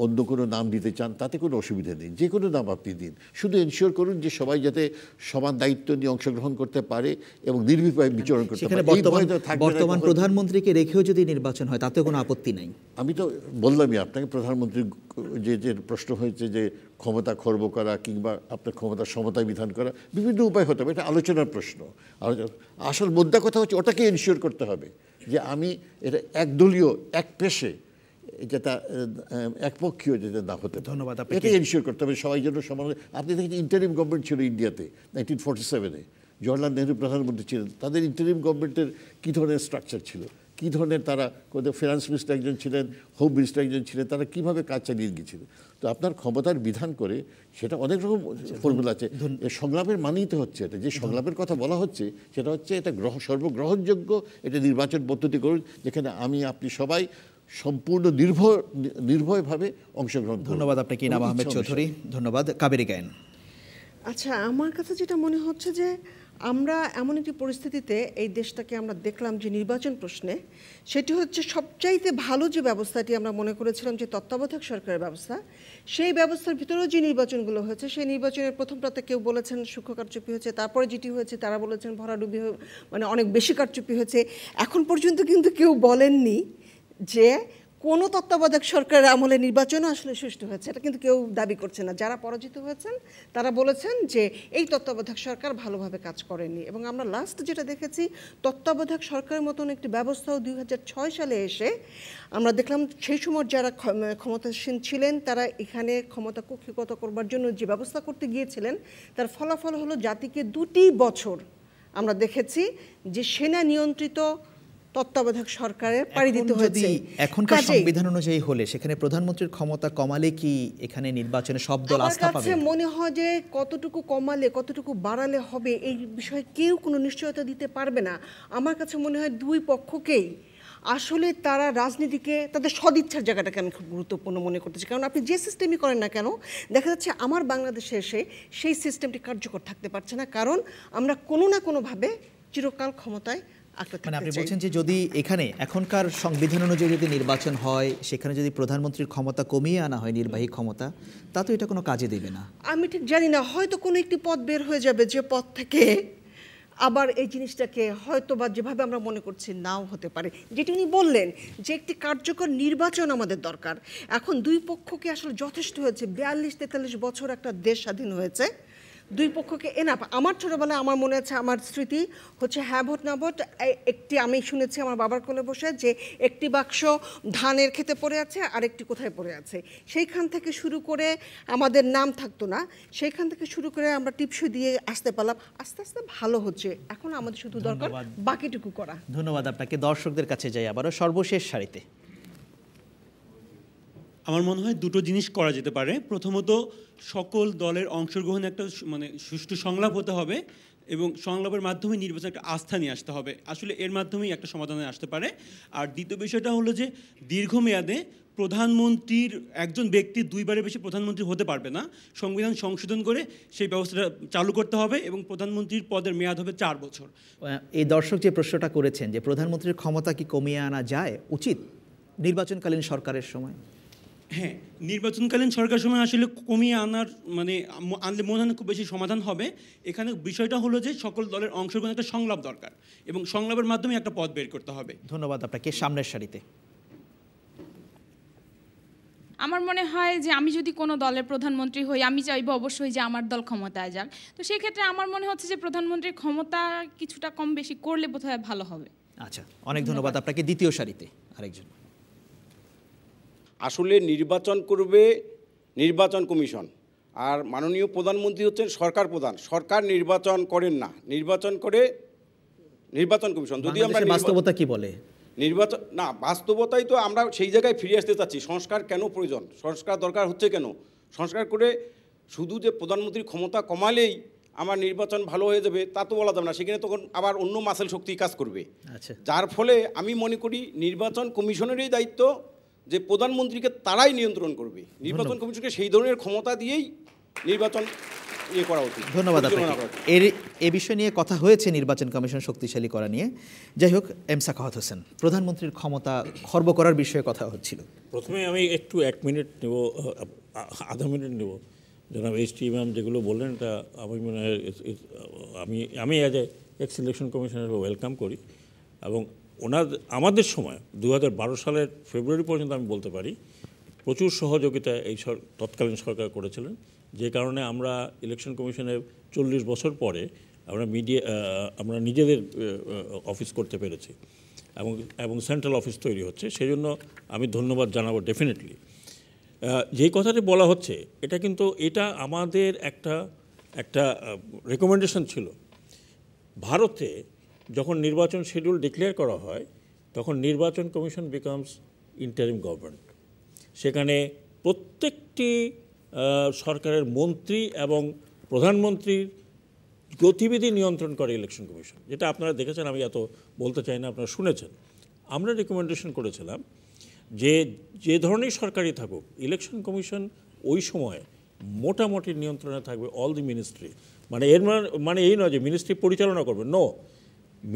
অন্য কোনো নাম দিতে চান তাতে কোনো অসুবিধা নেই যে কোনো নাম আপনি দিন শুধু এনশিওর করুন যে সবাই যাতে সমান দায়িত্ব নিয়ে অংশগ্রহণ করতে পারে এবং নির্ভীকভাবে বিচরণ করতে পারে বর্তমান
প্রধানমন্ত্রীকে
রেখেও যদি নির্বাচন হয় তাতে কোনো আপত্তি নাই আমি তো বললামই আপনাকে প্রধানমন্ত্রী যে যে প্রশ্ন হয়েছে যে ক্ষমতা খর্ব করা কিংবা আপনার ক্ষমতা সমতা বিধান করা বিভিন্ন উপায় হতে হবে এটা আলোচনার প্রশ্ন আসল মোদ্দা কথা হচ্ছে ওটাকে এনশিওর করতে হবে যে আমি এটা একদলীয় এক পেশে যেটা একপক্ষীয় যেটা না হতে ধন্যবাদ এটা এনশিওর করতে হবে সবাই জন্য সমান আপনি দেখেন ইন্টারিম গভর্নমেন্ট ছিল ইন্ডিয়াতে নাইনটিন ফর্টি সেভেনে জওয়াহরলাল নেহরু প্রধানমন্ত্রী ছিলেন তাদের ইন্টারিম গভর্নমেন্টের কী ধরনের স্ট্রাকচার ছিল কী ধরনের তারা কোথাও ফিনান্স মিনিস্টার একজন ছিলেন হোম মিনিস্টার একজন ছিলেন তারা কীভাবে কাজ চালিয়ে গিয়েছিলেন তো আপনার ক্ষমতার বিধান করে সেটা অনেক রকম ফর্মুলা আচ্ছা, আছে সংলাপের মানেই তো হচ্ছে এটা যে সংলাপের কথা বলা হচ্ছে সেটা হচ্ছে এটা গ্রহ সর্বগ্রহণযোগ্য এটা নির্বাচন পদ্ধতি করুন যেখানে আমি আপনি সবাই সম্পূর্ণ নির্ভর নির্ভয়ভাবে অংশগ্রহণ ধন্যবাদ আপনাকে ইনাম আহমেদ চৌধুরী ধন্যবাদ কাবেরি গায়েন
আচ্ছা আমার কাছে যেটা মনে হচ্ছে যে আমরা এমন একটি পরিস্থিতিতে এই দেশটাকে আমরা দেখলাম যে নির্বাচন প্রশ্নে সেটি হচ্ছে সবচাইতে ভালো যে ব্যবস্থাটি আমরা মনে করেছিলাম যে তত্ত্বাবধায়ক সরকারের ব্যবস্থা সেই ব্যবস্থার ভিতরেও যে নির্বাচনগুলো হয়েছে সেই নির্বাচনের প্রথম প্রাতে কেউ বলেছেন সূক্ষ্ম কারচুপি হয়েছে তারপরে যেটি হয়েছে তারা বলেছেন ভরাডুবি মানে অনেক বেশি কারচুপি হয়েছে এখন পর্যন্ত কিন্তু কেউ বলেননি যে কোনো তত্ত্বাবধায়ক সরকারের আমলে নির্বাচনও আসলে সুষ্ঠু হয়েছে এটা কিন্তু কেউ দাবি করছে না যারা পরাজিত হয়েছেন তারা বলেছেন যে এই তত্ত্বাবধায়ক সরকার ভালোভাবে কাজ করেনি এবং আমরা লাস্ট যেটা দেখেছি তত্ত্বাবধায়ক সরকারের মতন একটি ব্যবস্থাও দুই ছয় সালে এসে আমরা দেখলাম সেই সময় যারা ক্ষমতাসীন ছিলেন তারা এখানে ক্ষমতা কক্ষিগত করবার জন্য যে ব্যবস্থা করতে গিয়েছিলেন তার ফলাফল হলো জাতিকে দুটি বছর আমরা দেখেছি যে সেনা নিয়ন্ত্রিত তত্ত্বাবধায়ক সরকারের পাড়ি দিতে হয়েছে
এখনকার সংবিধান অনুযায়ী হলে সেখানে প্রধানমন্ত্রীর ক্ষমতা কমালে কি এখানে নির্বাচনে সব দল আস্থা পাবে আমার
মনে হয় যে কতটুকু কমালে কতটুকু বাড়ালে হবে এই বিষয়ে কেউ কোনো নিশ্চয়তা দিতে পারবে না আমার কাছে মনে হয় দুই পক্ষকেই আসলে তারা রাজনীতিকে তাদের সদিচ্ছার জায়গাটাকে আমি খুব গুরুত্বপূর্ণ মনে করতেছি কারণ আপনি যে সিস্টেমই করেন না কেন দেখা যাচ্ছে আমার বাংলাদেশে এসে সেই সিস্টেমটি কার্যকর থাকতে পারছে না কারণ আমরা কোনো না কোনোভাবে চিরকাল ক্ষমতায় মানে আপনি বলছেন
যে যদি এখানে এখনকার সংবিধান অনুযায়ী যদি নির্বাচন হয় সেখানে যদি প্রধানমন্ত্রীর ক্ষমতা কমিয়ে আনা হয় নির্বাহী ক্ষমতা তা তো এটা কোনো কাজে দেবে না
আমি ঠিক জানি না হয়তো কোনো একটি পথ বের হয়ে যাবে যে পথ থেকে আবার এই জিনিসটাকে হয়তো বা যেভাবে আমরা মনে করছি নাও হতে পারে যেটি উনি বললেন যে একটি কার্যকর নির্বাচন আমাদের দরকার এখন দুই পক্ষকে আসলে যথেষ্ট হয়েছে বিয়াল্লিশ তেতাল্লিশ বছর একটা দেশ স্বাধীন হয়েছে দুই পক্ষকে এনাপ আমার ছোটোবেলায় আমার মনে আছে আমার স্মৃতি হচ্ছে হ্যাঁ ভোট না ভোট একটি আমি শুনেছি আমার বাবার কোলে বসে যে একটি বাক্স ধানের খেতে পড়ে আছে আর একটি কোথায় পড়ে আছে সেইখান থেকে শুরু করে আমাদের নাম থাকতো না সেইখান থেকে শুরু করে আমরা টিপসু দিয়ে আসতে পারলাম আস্তে আস্তে ভালো হচ্ছে এখন আমাদের শুধু দরকার বাকিটুকু করা
ধন্যবাদ আপনাকে দর্শকদের কাছে যাই আবারও সর্বশেষ সারিতে
আমার মনে হয় দুটো জিনিস করা যেতে পারে প্রথমত সকল দলের অংশগ্রহণ একটা মানে সুষ্ঠু সংলাপ হতে হবে এবং সংলাপের মাধ্যমে নির্বাচন একটা আস্থা নিয়ে আসতে হবে আসলে এর মাধ্যমেই একটা সমাধানে আসতে পারে আর দ্বিতীয় বিষয়টা হলো যে দীর্ঘমেয়াদে প্রধানমন্ত্রীর একজন ব্যক্তি দুইবারের বেশি প্রধানমন্ত্রী হতে পারবে না সংবিধান সংশোধন করে সেই ব্যবস্থাটা চালু করতে হবে এবং প্রধানমন্ত্রীর পদের মেয়াদ হবে চার বছর এই
দর্শক যে প্রশ্নটা করেছেন যে প্রধানমন্ত্রীর ক্ষমতা কি কমিয়ে আনা যায় উচিত নির্বাচনকালীন সরকারের সময়
হ্যাঁ নির্বাচনকালীন সরকার সময় আসলে কমিয়ে আনার মানে আনলে মনে হয় খুব বেশি সমাধান হবে এখানে বিষয়টা হলো যে সকল দলের অংশগ্রহণ একটা সংলাপ দরকার এবং সংলাপের মাধ্যমে একটা পথ বের করতে হবে ধন্যবাদ আপনাকে সামনের সারিতে
আমার মনে হয় যে আমি যদি কোনো দলের প্রধানমন্ত্রী হই আমি চাইবো অবশ্যই যে আমার দল ক্ষমতায় যাক তো সেক্ষেত্রে আমার মনে হচ্ছে যে প্রধানমন্ত্রীর ক্ষমতা কিছুটা কম বেশি করলে হয় ভালো হবে
আচ্ছা
অনেক ধন্যবাদ আপনাকে দ্বিতীয় সারিতে
আরেকজন আসলে নির্বাচন করবে নির্বাচন কমিশন আর মাননীয় প্রধানমন্ত্রী হচ্ছেন সরকার প্রধান সরকার নির্বাচন করেন না নির্বাচন করে নির্বাচন কমিশন যদি আমরা বাস্তবতা কি বলে নির্বাচন না বাস্তবতাই তো আমরা সেই জায়গায় ফিরে আসতে চাচ্ছি সংস্কার কেন প্রয়োজন সংস্কার দরকার হচ্ছে কেন সংস্কার করে শুধু যে প্রধানমন্ত্রীর ক্ষমতা কমালেই আমার নির্বাচন ভালো হয়ে যাবে তা তো বলা যাবে না সেখানে তখন আবার অন্য মাসেল শক্তি কাজ করবে আচ্ছা। যার ফলে আমি মনে করি নির্বাচন কমিশনেরই দায়িত্ব যে প্রধানমন্ত্রীকে তারাই নিয়ন্ত্রণ করবে নির্বাচন কমিশনকে সেই ধরনের ক্ষমতা দিয়েই নির্বাচন ইয়ে করা উচিত ধন্যবাদ
এর এ বিষয় নিয়ে কথা হয়েছে নির্বাচন কমিশন শক্তিশালী করা নিয়ে যাই হোক এম সাখাওয়াত হোসেন প্রধানমন্ত্রীর ক্ষমতা খর্ব করার বিষয়ে কথা হচ্ছিল
প্রথমে আমি একটু এক মিনিট নেব আধা মিনিট নেব জনাব এস টি ম্যাম যেগুলো বললেন এটা আমি মনে হয় আমি আমি as a ex election commissioner welcome করি এবং ওনার আমাদের সময় দু সালের ফেব্রুয়ারি পর্যন্ত আমি বলতে পারি প্রচুর সহযোগিতা এই তৎকালীন সরকার করেছিলেন যে কারণে আমরা ইলেকশন কমিশনে চল্লিশ বছর পরে আমরা মিডিয়া আমরা নিজেদের অফিস করতে পেরেছি এবং এবং সেন্ট্রাল অফিস তৈরি হচ্ছে সেই জন্য আমি ধন্যবাদ জানাবো ডেফিনেটলি যে কথাটি বলা হচ্ছে এটা কিন্তু এটা আমাদের একটা একটা রেকমেন্ডেশন ছিল ভারতে যখন নির্বাচন শিডিউল ডিক্লেয়ার করা হয় তখন নির্বাচন কমিশন বিকামস ইন্টারিম গভর্নমেন্ট সেখানে প্রত্যেকটি সরকারের মন্ত্রী এবং প্রধানমন্ত্রীর গতিবিধি নিয়ন্ত্রণ করে ইলেকশন কমিশন যেটা আপনারা দেখেছেন আমি এত বলতে চাই না আপনারা শুনেছেন আমরা রেকমেন্ডেশন করেছিলাম যে যে ধরনের সরকারই থাকুক ইলেকশন কমিশন ওই সময় মোটামুটি নিয়ন্ত্রণে থাকবে অল দি মিনিস্ট্রি মানে এর মানে, মানে এই নয় যে মিনিস্ট্রি পরিচালনা করবে নো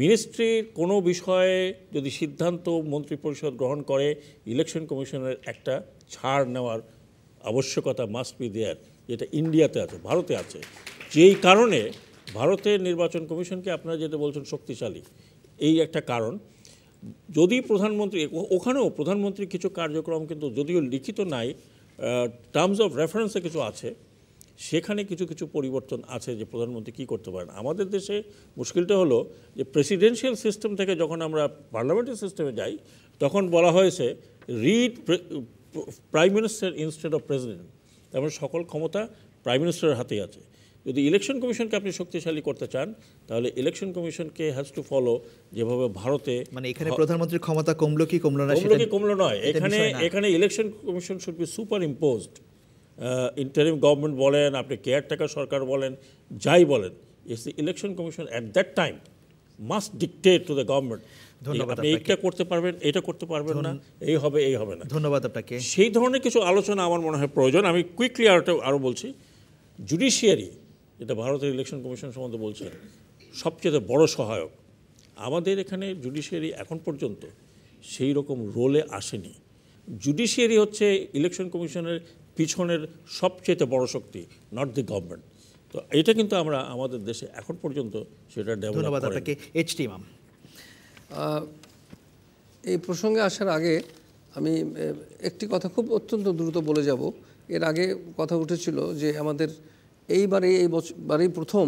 মিনিস্ট্রির কোনো বিষয়ে যদি সিদ্ধান্ত মন্ত্রিপরিষদ গ্রহণ করে ইলেকশন কমিশনের একটা ছাড় নেওয়ার আবশ্যকতা মাস্ট বি দেয়ার যেটা ইন্ডিয়াতে আছে ভারতে আছে যেই কারণে ভারতের নির্বাচন কমিশনকে আপনারা যেটা বলছেন শক্তিশালী এই একটা কারণ যদি প্রধানমন্ত্রী ওখানেও প্রধানমন্ত্রী কিছু কার্যক্রম কিন্তু যদিও লিখিত নাই টার্মস অফ রেফারেন্সে কিছু আছে সেখানে কিছু কিছু পরিবর্তন আছে যে প্রধানমন্ত্রী কী করতে পারেন আমাদের দেশে মুশকিলটা হলো যে প্রেসিডেন্সিয়াল সিস্টেম থেকে যখন আমরা পার্লামেন্টারি সিস্টেমে যাই তখন বলা হয়েছে read prime minister instead of president তার মানে সকল ক্ষমতা প্রাইম মিনিস্টারের হাতেই আছে যদি ইলেকশন কমিশনকে আপনি শক্তিশালী করতে চান তাহলে ইলেকশন কমিশনকে হ্যাজ টু ফলো যেভাবে ভারতে মানে এখানে
প্রধানমন্ত্রীর ক্ষমতা কমলো কি কমলো না কমলো কি কমলো নয় এখানে
এখানে election commission should be super imposed interim government বলেন আপনি কেয়ারটেকার সরকার বলেন যাই বলেন is the election commission at that time must dictate to the government
ধন্যবাদ এইটা
করতে পারবেন এটা করতে পারবেন না এই হবে এই হবে না ধন্যবাদ আপনাকে সেই ধরনের কিছু আলোচনা আমার মনে হয় প্রয়োজন আমি কুইকলি আরটা আরও বলছি জুডিশিয়ারি যেটা ভারতের ইলেকশন কমিশন সম্বন্ধে বলছেন সবচেয়ে বড় সহায়ক আমাদের এখানে জুডিশিয়ারি এখন পর্যন্ত সেই রকম রোলে আসেনি জুডিশিয়ারি হচ্ছে ইলেকশন কমিশনের পিছনের সবচেয়ে বড় শক্তি নট দি গভর্নমেন্ট তো এটা কিন্তু আমরা আমাদের দেশে এখন পর্যন্ত সেটা ধন্যবাদ আপনাকে এইচটি এই প্রসঙ্গে আসার আগে আমি
একটি কথা খুব অত্যন্ত দ্রুত বলে যাব এর আগে কথা উঠেছিল যে আমাদের এইবারে এই বারেই প্রথম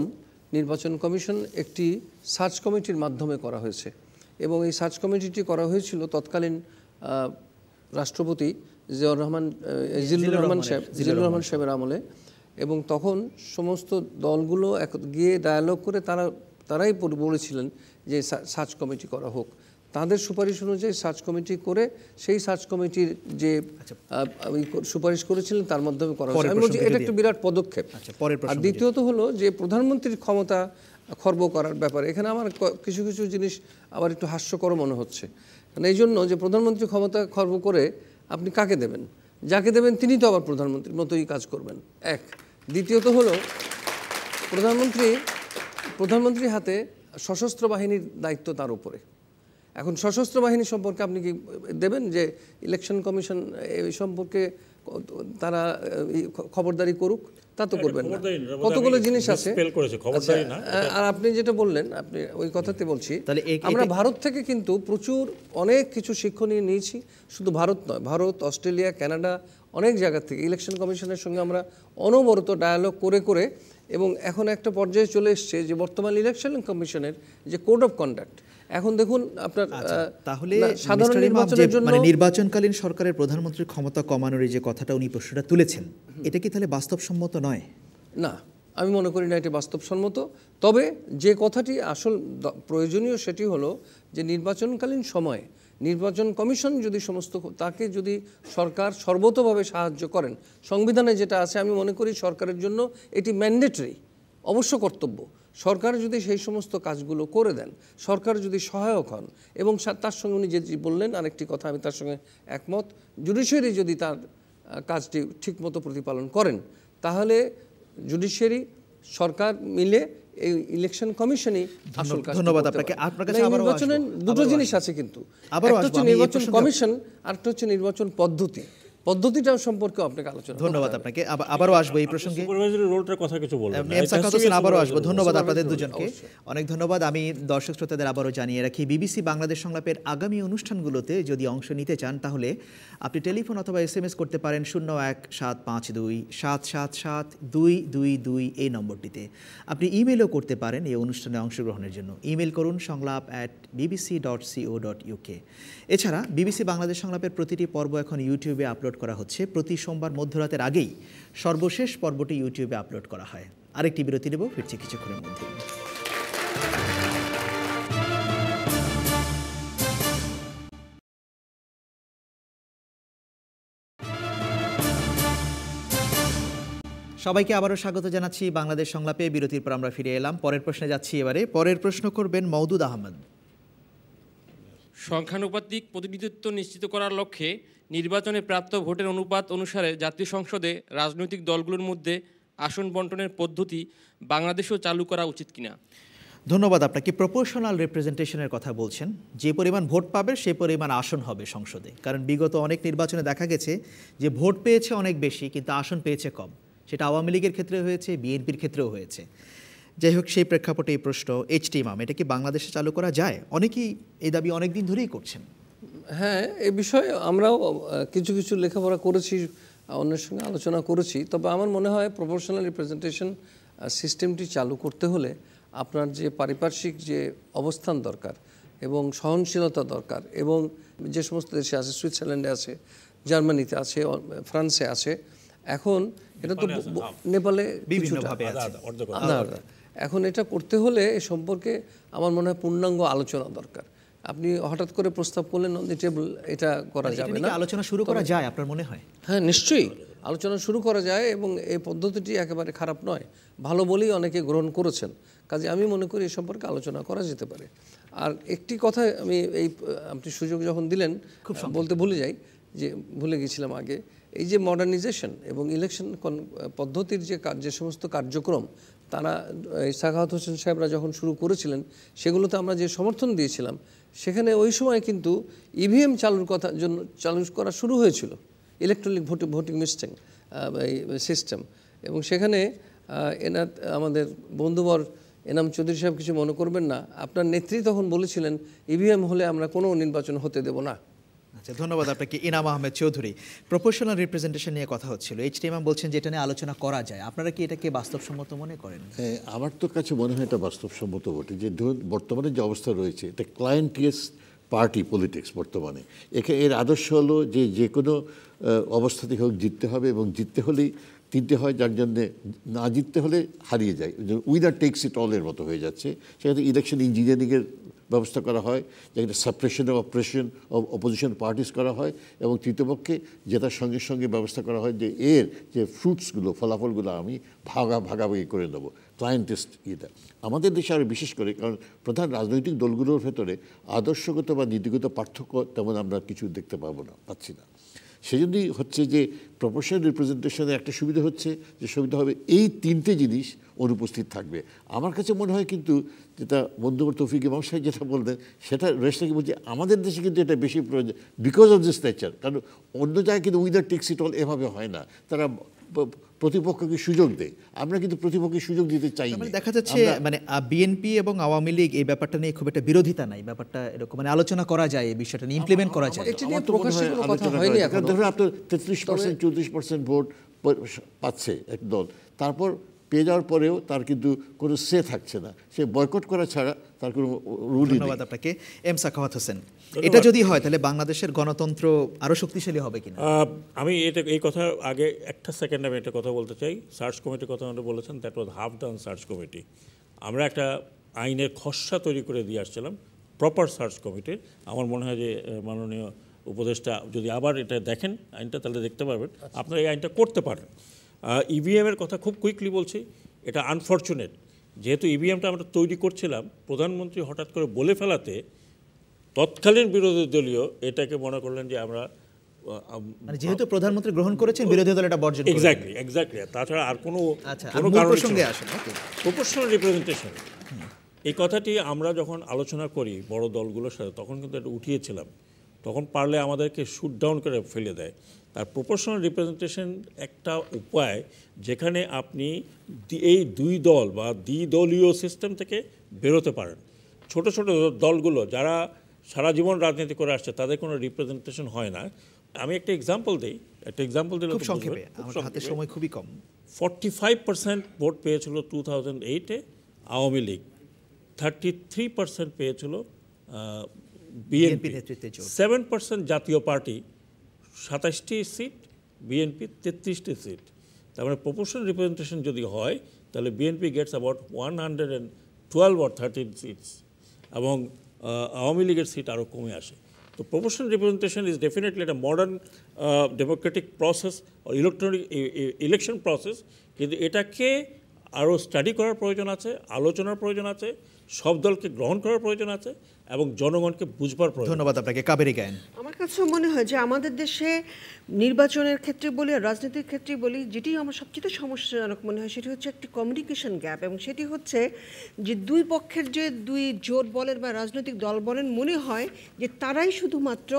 নির্বাচন কমিশন একটি সার্চ কমিটির মাধ্যমে করা হয়েছে এবং এই সার্চ কমিটিটি করা হয়েছিল তৎকালীন রাষ্ট্রপতি জিয়াউর রহমান জিল্লুর রহমান সাহেব জিল্লুর রহমান সাহেবের আমলে এবং তখন সমস্ত দলগুলো এক গিয়ে ডায়ালগ করে তারা তারাই বলেছিলেন যে সার্চ কমিটি করা হোক তাদের সুপারিশ অনুযায়ী সার্চ কমিটি করে সেই সার্চ কমিটির যে আচ্ছা। সুপারিশ করেছিলেন তার মাধ্যমে করা হয়েছে আমি বলছি এটা একটা বিরাট পদক্ষেপ আচ্ছা, আর দ্বিতীয়ত হলো যে প্রধানমন্ত্রীর ক্ষমতা খর্ব করার ব্যাপারে এখানে আমার কিছু কিছু জিনিস আবার একটু হাস্যকর মনে হচ্ছে কারণ এই জন্য যে প্রধানমন্ত্রী ক্ষমতা খর্ব করে আপনি কাকে দেবেন যাকে দেবেন তিনি তো আবার প্রধানমন্ত্রীর মতোই কাজ করবেন এক দ্বিতীয়ত হলো প্রধানমন্ত্রী প্রধানমন্ত্রীর হাতে সশস্ত্র বাহিনীর দায়িত্ব তার উপরে এখন সশস্ত্র বাহিনী সম্পর্কে আপনি কি দেবেন যে ইলেকশন কমিশন এই সম্পর্কে তারা খবরদারি করুক তা তো করবেন না কতগুলো জিনিস আছে আচ্ছা, আর আপনি যেটা বললেন আপনি ওই কথাতে বলছি আমরা ভারত থেকে কিন্তু প্রচুর অনেক কিছু শিক্ষণ নিয়ে নিয়েছি শুধু ভারত নয় ভারত অস্ট্রেলিয়া কানাডা অনেক জায়গা থেকে ইলেকশন কমিশনের সঙ্গে আমরা অনবরত ডায়ালগ করে করে এবং এখন একটা পর্যায়ে চলে এসছে যে বর্তমান ইলেকশন কমিশনের যে কোড অফ কন্ডাক্ট এখন দেখুন আপনার আচ্ছা, তাহলে সাধারণ নির্বাচনের মানে জন্য মানে
নির্বাচনকালীন সরকারের প্রধানমন্ত্রীর ক্ষমতা কমানোর যে কথাটা উনি প্রশ্নটা তুলেছেন এটা কি তাহলে বাস্তবসম্মত নয়
না আমি মনে করি না এটি বাস্তবসম্মত তবে যে কথাটি আসল প্রয়োজনীয় সেটি হলো যে নির্বাচনকালীন সময়ে নির্বাচন কমিশন যদি সমস্ত তাকে যদি সরকার সর্বতভাবে সাহায্য করেন সংবিধানে যেটা আছে আমি মনে করি সরকারের জন্য এটি ম্যান্ডেটরি অবশ্য কর্তব্য সরকার যদি সেই সমস্ত কাজগুলো করে দেন সরকার যদি সহায়ক হন এবং তার সঙ্গে উনি যে বললেন আরেকটি কথা আমি তার সঙ্গে একমত জুডিশিয়ারি যদি তার কাজটি ঠিকমতো প্রতিপালন করেন তাহলে জুডিশিয়ারি সরকার মিলে এই ইলেকশন কমিশনই আসল কাজ ধন্যবাদ আপনাকে আপনার কাছে আবারো নির্বাচনের দুটো জিনিস আছে কিন্তু একটা হচ্ছে নির্বাচন কমিশন আর একটা হচ্ছে নির্বাচন পদ্ধতি পদ্ধতিটা সম্পর্কে আপনাকে আলোচনা ধন্যবাদ আপনাকে আবারও আসবো এই প্রসঙ্গে রোলটার কথা
কিছু বলবেন আবারও আসবো ধন্যবাদ আপনাদের দুজনকে
অনেক ধন্যবাদ আমি দর্শক শ্রোতাদের আবারও জানিয়ে রাখি বিবিসি বাংলাদেশ সংলাপের আগামী অনুষ্ঠানগুলোতে যদি অংশ নিতে চান তাহলে আপনি টেলিফোন অথবা এস এম এস করতে পারেন শূন্য এক সাত পাঁচ দুই সাত সাত সাত দুই দুই দুই এই নম্বরটিতে আপনি ইমেলও করতে পারেন এই অনুষ্ঠানে অংশগ্রহণের জন্য ইমেল করুন সংলাপ at BBC dot co dot UK এছাড়া বিবিসি বাংলাদেশ সংলাপের প্রতিটি পর্ব এখন ইউটিউবে আপলোড আপলোড করা হচ্ছে প্রতি সোমবার মধ্যরাতের আগেই সর্বশেষ পর্বটি ইউটিউবে আপলোড করা হয় আরেকটি বিরতি নেব ফিরছি কিছুক্ষণের মধ্যে সবাইকে আবারও স্বাগত জানাচ্ছি বাংলাদেশ সংলাপে বিরতির পর আমরা ফিরে এলাম পরের প্রশ্নে যাচ্ছি এবারে পরের প্রশ্ন করবেন মওদুদ আহমদ
সংখ্যানুপাতিক প্রতিনিধিত্ব নিশ্চিত করার লক্ষ্যে নির্বাচনে প্রাপ্ত ভোটের অনুপাত অনুসারে জাতীয় সংসদে রাজনৈতিক দলগুলোর মধ্যে আসন বন্টনের পদ্ধতি বাংলাদেশেও চালু করা উচিত কিনা
ধন্যবাদ আপনাকে প্রপোর্শনাল রিপ্রেজেন্টেশনের কথা বলছেন যে পরিমাণ ভোট পাবে সে পরিমাণ আসন হবে সংসদে কারণ বিগত অনেক নির্বাচনে দেখা গেছে যে ভোট পেয়েছে অনেক বেশি কিন্তু আসন পেয়েছে কম সেটা আওয়ামী লীগের ক্ষেত্রে হয়েছে বিএনপির ক্ষেত্রেও হয়েছে যাই হোক সেই প্রেক্ষাপটে এই প্রশ্ন মাম এটা কি বাংলাদেশে চালু করা যায়
অনেকেই এই দাবি অনেক দিন ধরেই করছেন হ্যাঁ এ বিষয়ে আমরাও কিছু কিছু লেখাপড়া করেছি অন্যের সঙ্গে আলোচনা করেছি তবে আমার মনে হয় প্রফেশনাল রিপ্রেজেন্টেশন সিস্টেমটি চালু করতে হলে আপনার যে পারিপার্শ্বিক যে অবস্থান দরকার এবং সহনশীলতা দরকার এবং যে সমস্ত দেশে আছে সুইজারল্যান্ডে আছে জার্মানিতে আছে ফ্রান্সে আছে এখন এটা তো নেপালে আলাদা এখন এটা করতে হলে এ সম্পর্কে আমার মনে হয় পূর্ণাঙ্গ আলোচনা দরকার আপনি হঠাৎ করে প্রস্তাব করলেন অন দি টেবল এটা করা যাবে না আলোচনা শুরু করা যায় আপনার মনে হয় হ্যাঁ নিশ্চয়ই আলোচনা শুরু করা যায় এবং এই পদ্ধতিটি একেবারে খারাপ নয় ভালো বলেই অনেকে গ্রহণ করেছেন কাজে আমি মনে করি এ সম্পর্কে আলোচনা করা যেতে পারে আর একটি কথা আমি এই আপনি সুযোগ যখন দিলেন খুব বলতে ভুলে যাই যে ভুলে গেছিলাম আগে এই যে মডার্নাইজেশন এবং ইলেকশন পদ্ধতির যে যে সমস্ত কার্যক্রম তারা সাখাওয়াত হোসেন সাহেবরা যখন শুরু করেছিলেন সেগুলোতে আমরা যে সমর্থন দিয়েছিলাম সেখানে ওই সময় কিন্তু ইভিএম e চালুর কথা জন্য চালু করা শুরু হয়েছিল ইলেকট্রনিক ভোট ভোটিং মিস্টেন সিস্টেম এবং সেখানে এনা আমাদের বন্ধুবর এনাম চৌধুরী সাহেব কিছু মনে করবেন না আপনার নেত্রী তখন বলেছিলেন ইভিএম e হলে আমরা কোনো নির্বাচন হতে দেব না আচ্ছা ধন্যবাদ আপনাকে
ইনাম আহমেদ চৌধুরী প্রফেশনাল রিপ্রেজেন্টেশন নিয়ে কথা হচ্ছিল এইচ টি বলছেন যে এটা নিয়ে আলোচনা করা যায় আপনারা কি এটাকে বাস্তবসম্মত মনে করেন
আমার তো কাছে মনে হয় এটা বাস্তবসম্মত বটে যে বর্তমানে যে অবস্থা রয়েছে এটা ক্লায়েন্ট পার্টি পলিটিক্স বর্তমানে একে এর আদর্শ হলো যে যে কোনো অবস্থাতে হোক জিততে হবে এবং জিততে হলেই তিনটে হয় যার জন্যে না জিততে হলে হারিয়ে যায় উইনার টেক্স ইট অলের মতো হয়ে যাচ্ছে সেখানে ইলেকশন ইঞ্জিনিয়ারিংয়ের ব্যবস্থা করা হয় যেখানে suppression of operation of opposition parties করা হয় এবং তৃতীয়পক্ষে যেটার সঙ্গে সঙ্গে ব্যবস্থা করা হয় যে এর যে ফ্রুটসগুলো ফলাফলগুলো আমি ভাগা ভাগাভাগি করে নেবো ক্লায়েন্টিস্ট ইয়েটা আমাদের দেশে আরও বিশেষ করে কারণ প্রধান রাজনৈতিক দলগুলোর ভেতরে আদর্শগত বা নীতিগত পার্থক্য তেমন আমরা কিছু দেখতে পাবো না পাচ্ছি না সেজন্যই হচ্ছে যে প্রফেশনাল রিপ্রেজেন্টেশনে একটা সুবিধা হচ্ছে যে সুবিধা হবে এই তিনটে জিনিস অনুপস্থিত থাকবে আমার কাছে মনে হয় কিন্তু যেটা বন্ধুবর তৌফিক ইমাম সাহেব যেটা বলতেন সেটা রেশনাকে বলছি আমাদের দেশে কিন্তু এটা বেশি প্রয়োজন বিকজ অফ দিস নেচার কারণ অন্য জায়গায় কিন্তু উইদার টেক্স ইট অল এভাবে হয় না তারা প্রতিপক্ষকে সুযোগ দেয় আমরা কিন্তু প্রতিপক্ষকে সুযোগ দিতে চাই মানে দেখা যাচ্ছে মানে বিএনপি এবং আওয়ামী লীগ এই ব্যাপারটা নিয়ে খুব একটা বিরোধিতা নাই
ব্যাপারটা এরকম মানে আলোচনা করা যায় এই বিষয়টা নিয়ে ইমপ্লিমেন্ট করা যায় ধরুন
আপনার তেত্রিশ পার্সেন্ট চৌত্রিশ পার্সেন্ট ভোট পাচ্ছে এক দল তারপর পেয়ে যাওয়ার পরেও তার কিন্তু কোনো সে থাকছে না সে বয়কট করা ছাড়া তার কোনো রুল ধন্যবাদ আপনাকে
এম সাখাওয়াত হোসেন এটা যদি হয় তাহলে বাংলাদেশের গণতন্ত্র আরও শক্তিশালী হবে কিনা
আমি এটা এই কথা আগে একটা সেকেন্ড আমি একটা কথা বলতে চাই সার্চ কমিটির কথা আমরা বলেছেন that was half done search committee আমরা একটা আইনের খসড়া তৈরি করে দিয়ে আসছিলাম প্রপার সার্চ কমিটির আমার মনে হয় যে মাননীয় উপদেষ্টা যদি আবার এটা দেখেন আইনটা তাহলে দেখতে পারবেন আচ্ছা। আপনারা এই আইনটা করতে পারেন ইভিএমের e কথা খুব কুইকলি বলছি এটা আনফর্চুনেট যেহেতু ইভিএমটা e আমরা তৈরি করছিলাম প্রধানমন্ত্রী হঠাৎ করে বলে ফেলাতে তৎকালীন বিরোধী দলীয় এটাকে মনে করলেন যে আমরা মানে যেহেতু
প্রধানমন্ত্রী গ্রহণ করেছেন বিরোধী দল এটা বর্জন এক্স্যাক্টলি
এক্স্যাক্টলি তাছাড়া আর কোনো আচ্ছা, কোনো সঙ্গে আসে প্রপোর্শনাল রিপ্রেজেন্টেশন এই কথাটি আমরা যখন আলোচনা করি বড় দলগুলোর সাথে তখন কিন্তু এটা উঠিয়েছিলাম তখন পারলে আমাদেরকে শুট ডাউন করে ফেলে দেয় আর প্রপোর্শনাল রিপ্রেজেন্টেশন একটা উপায় যেখানে আপনি এই দুই দল বা দ্বিদলীয় সিস্টেম থেকে বেরোতে পারেন ছোট ছোট দলগুলো যারা সারা জীবন রাজনীতি করে আসছে তাদের কোনো রিপ্রেজেন্টেশন হয় না আমি একটা এক্সাম্পল দিই একটা এক্সাম্পল দিলে সংক্ষেপে হাতে সময় খুবই কম পার্সেন্ট ভোট পেয়েছিল থাউজেন্ড এইটে Awami League thirty three percent পেয়েছিল বিএনপি নেতৃত্বে পার্সেন্ট জাতীয় পার্টি সাতাশটি সিট বিএনপি তেত্রিশটি সিট তার মানে প্রপোর্শন রিপ্রেজেন্টেশন যদি হয় তাহলে BNP gets about one hundred and twelve or thirteen seats এবং আওয়ামী লীগের সিট আরও কমে আসে তো প্রপোর্শন রিপ্রেজেন্টেশন ইজ ডেফিনেটলি একটা modern democratic process electronic election process কিন্তু এটাকে আরও স্টাডি করার প্রয়োজন আছে আলোচনার প্রয়োজন আছে সব দলকে গ্রহণ করার প্রয়োজন আছে এবং জনগণকে বুঝবার ধন্যবাদ আপনাকে কাবেরি গায়েন
আমার কাছে মনে হয় যে আমাদের দেশে নির্বাচনের ক্ষেত্রে বলি আর রাজনীতির ক্ষেত্রে বলি যেটি আমার সবচেয়ে সমস্যাজনক মনে হয় সেটি হচ্ছে একটি কমিউনিকেশন গ্যাপ এবং সেটি হচ্ছে যে দুই পক্ষের যে দুই জোট বলেন বা রাজনৈতিক দল বলেন মনে হয় যে তারাই শুধুমাত্র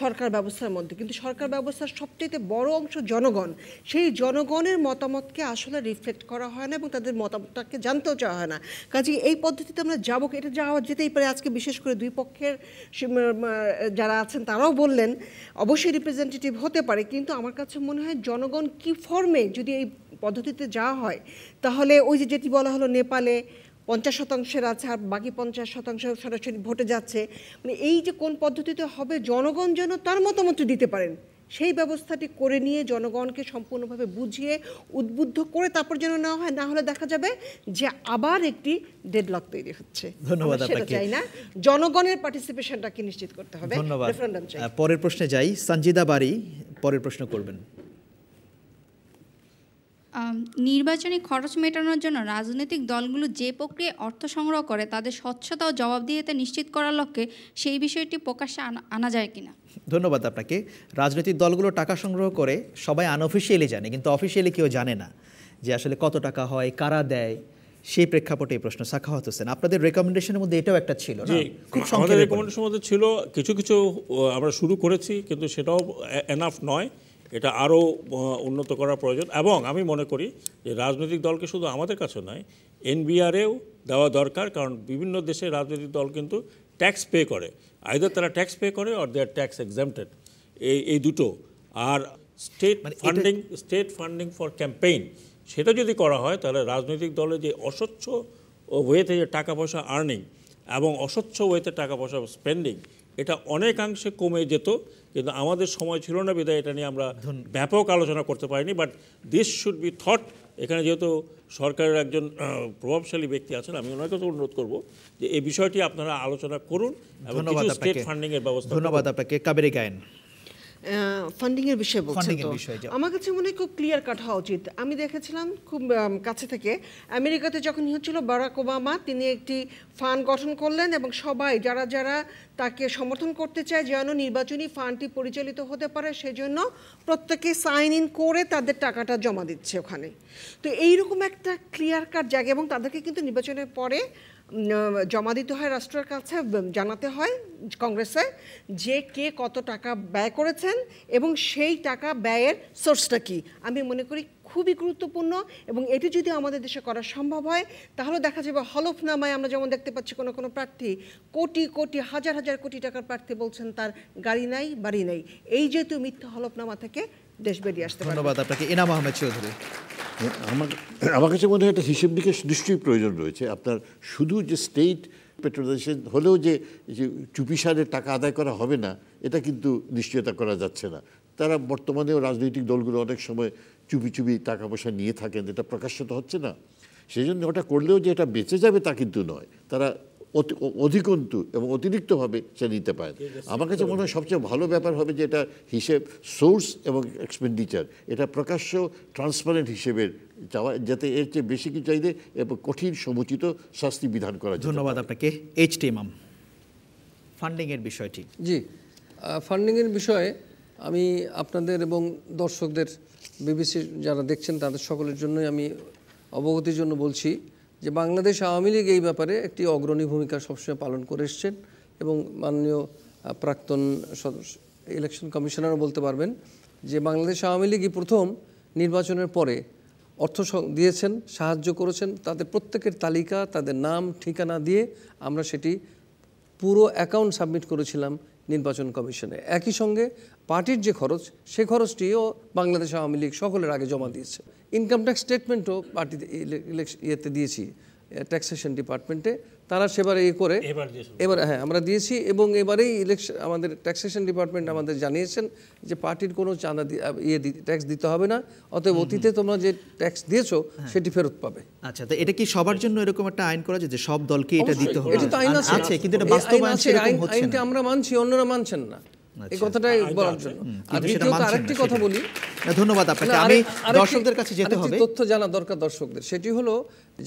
সরকার ব্যবস্থার মধ্যে কিন্তু সরকার ব্যবস্থার সবচেয়ে বড় অংশ জনগণ সেই জনগণের মতামতকে আসলে রিফ্লেক্ট করা হয় না এবং তাদের মতামতটাকে জানতেও চাওয়া হয় না কাজে এই পদ্ধতিতে আমরা যাবো এটা যাওয়া যেতেই পারে আজকে বিশেষ করে করে দুই পক্ষের যারা আছেন তারাও বললেন অবশ্যই রিপ্রেজেন্টেটিভ হতে পারে কিন্তু আমার কাছে মনে হয় জনগণ কি ফর্মে যদি এই পদ্ধতিতে যাওয়া হয় তাহলে ওই যে যেটি বলা হলো নেপালে পঞ্চাশ শতাংশের আছে আর বাকি পঞ্চাশ শতাংশ সরাসরি ভোটে যাচ্ছে মানে এই যে কোন পদ্ধতিতে হবে জনগণ যেন তার মতামত দিতে পারেন সেই ব্যবস্থাটি করে নিয়ে জনগণকে সম্পূর্ণভাবে বুঝিয়ে উদ্বুদ্ধ করে তারপর যেন নেওয়া হয় না হলে দেখা যাবে যে আবার একটি ডেডলক তৈরি হচ্ছে ধন্যবাদ চাই না জনগণের পার্টিসিপেশনটাকে নিশ্চিত করতে হবে ধন্যবাদ
পরের প্রশ্নে যাই সঞ্জিদা বাড়ি পরের প্রশ্ন করবেন
নির্বাচনী খরচ মেটানোর জন্য রাজনৈতিক দলগুলো যে প্রক্রিয়ায় অর্থ সংগ্রহ করে তাদের স্বচ্ছতা ও জবাবদিহিতা নিশ্চিত করার লক্ষ্যে সেই বিষয়টি প্রকাশ্যে আনা যায় কিনা
ধন্যবাদ আপনাকে রাজনৈতিক দলগুলো টাকা সংগ্রহ করে সবাই আনঅফিসিয়ালি জানে কিন্তু অফিসিয়ালি কেউ জানে না যে আসলে কত টাকা হয় কারা দেয় সেই প্রেক্ষাপটে এই প্রশ্ন সাখাওয়াত হোসেন আপনাদের রেকমেন্ডেশনের মধ্যে এটাও একটা ছিল খুব আমাদের
রেকমেন্ডেশনের মধ্যে ছিল কিছু কিছু আমরা শুরু করেছি কিন্তু সেটাও এনাফ নয় এটা আরও উন্নত করা প্রয়োজন এবং আমি মনে করি যে রাজনৈতিক দলকে শুধু আমাদের কাছে নয় এনবিআরেও দেওয়া দরকার কারণ বিভিন্ন দেশে রাজনৈতিক দল কিন্তু ট্যাক্স পে করে আইদার তারা ট্যাক্স পে করে অর দেয়ার ট্যাক্স এক্সামটেড এই এই দুটো আর state funding state funding for campaign সেটা যদি করা হয় তাহলে রাজনৈতিক দলে যে অস্বচ্ছ ওয়েতে যে টাকা পয়সা আর্নিং এবং অস্বচ্ছ ওয়েতে টাকা পয়সা স্পেন্ডিং এটা অনেকাংশে কমে যেত কিন্তু আমাদের সময় ছিল না বিধায় এটা নিয়ে আমরা ব্যাপক আলোচনা করতে পারিনি but this should be thought এখানে যেহেতু সরকারের একজন প্রভাবশালী ব্যক্তি আছেন আমি ওনাকে তো অনুরোধ করব যে এই বিষয়টি আপনারা আলোচনা করুন এবং ফান্ডিং ফান্ডিংয়ের ব্যবস্থা ধন্যবাদ
আপনাকে কাবেরি গায়েন
ফান্ডিং এর বিষয়ে বলছেন তো আমার কাছে মনে খুব ক্লিয়ার কাট হওয়া উচিত আমি দেখেছিলাম খুব কাছে থেকে আমেরিকাতে যখন হচ্ছিল বারাক ওবামা তিনি একটি ফান্ড গঠন করলেন এবং সবাই যারা যারা তাকে সমর্থন করতে চায় যেন নির্বাচনী ফান্ডটি পরিচালিত হতে পারে সেজন্য প্রত্যেকে সাইন ইন করে তাদের টাকাটা জমা দিচ্ছে ওখানে তো এইরকম একটা ক্লিয়ার কাট জায়গা এবং তাদেরকে কিন্তু নির্বাচনের পরে জমা দিতে হয় রাষ্ট্রের কাছে জানাতে হয় কংগ্রেসে যে কে কত টাকা ব্যয় করেছেন এবং সেই টাকা ব্যয়ের সোর্সটা কি আমি মনে করি খুবই গুরুত্বপূর্ণ এবং এটি যদি আমাদের দেশে করা সম্ভব হয় তাহলে দেখা যাবে হলফনামায় আমরা যেমন দেখতে পাচ্ছি কোনো কোনো প্রার্থী কোটি কোটি হাজার হাজার কোটি টাকার প্রার্থী বলছেন তার গাড়ি নাই বাড়ি নাই এই যেহেতু মিথ্যা হলফনামা থেকে দেশ আসতে পারবে ধন্যবাদ
আপনাকে এনাম আহমেদ চৌধুরী
আমার আমার কাছে মনে হয় একটা হিসেব নিকেশ নিশ্চয়ই প্রয়োজন রয়েছে আপনার শুধু যে স্টেট পেট্রোলাইজেশন হলেও যে চুপিসারের টাকা আদায় করা হবে না এটা কিন্তু নিশ্চয়তা করা যাচ্ছে না তারা বর্তমানেও রাজনৈতিক দলগুলো অনেক সময় চুপি চুপি টাকা পয়সা নিয়ে থাকেন এটা প্রকাশ্য তো হচ্ছে না সেই জন্য ওটা করলেও যে এটা বেঁচে যাবে তা কিন্তু নয় তারা অধিকন্তু এবং অতিরিক্তভাবে সে নিতে পারে আমার কাছে মনে হয় সবচেয়ে ভালো ব্যাপার হবে যে এটা হিসেব সোর্স এবং এক্সপেন্ডিচার এটা প্রকাশ্য ট্রান্সপারেন্ট হিসেবে যাওয়া যাতে এর চেয়ে বেশি কি চাইলে এবং কঠিন সমুচিত শাস্তি বিধান করা ধন্যবাদ আপনাকে এইচ টি এমাম
ফান্ডিংয়ের বিষয়টি জি ফান্ডিংয়ের বিষয়ে আমি আপনাদের এবং দর্শকদের বিবিসি যারা দেখছেন তাদের সকলের জন্যই আমি অবগতির জন্য বলছি যে বাংলাদেশ আওয়ামী লীগ এই ব্যাপারে একটি অগ্রণী ভূমিকা সবসময় পালন করে এসছেন এবং মাননীয় প্রাক্তন ইলেকশন কমিশনারও বলতে পারবেন যে বাংলাদেশ আওয়ামী লীগই প্রথম নির্বাচনের পরে অর্থ দিয়েছেন সাহায্য করেছেন তাদের প্রত্যেকের তালিকা তাদের নাম ঠিকানা দিয়ে আমরা সেটি পুরো অ্যাকাউন্ট সাবমিট করেছিলাম নির্বাচন কমিশনে একই সঙ্গে পার্টির যে খরচ সে খরচটিও বাংলাদেশ আওয়ামী লীগ সকলের আগে জমা দিয়েছে ইনকাম ট্যাক্স স্টেটমেন্টও পার্টিতে ইয়েতে দিয়েছি ট্যাক্সেশন ডিপার্টমেন্টে তারা সেবার ইয়ে করে এবার হ্যাঁ আমরা দিয়েছি এবং এবারেই ইলেকশন আমাদের ট্যাক্সেশন ডিপার্টমেন্ট আমাদের জানিয়েছেন যে পার্টির কোনো চাঁদা ইয়ে ট্যাক্স দিতে হবে না অতএব অতীতে তোমরা যে ট্যাক্স দিয়েছো হ্যাঁ। সেটি ফেরত পাবে আচ্ছা তো এটা কি সবার জন্য এরকম একটা আইন করা যে সব দলকে এটা দিতে হবে এটা তো আইন আচ্ছা, আছে কিন্তু এটা বাস্তবায়ন আইনটা আমরা মানছি অন্যরা মানছেন না এই আচ্ছা। কথাটাই বলার জন্য আর দ্বিতীয়ত আরেকটি কথা বলি
ধন্যবাদ আপনাকে আমি দর্শকদের কাছে যেতে হবে
তথ্য জানা দরকার দর্শকদের সেটি হলো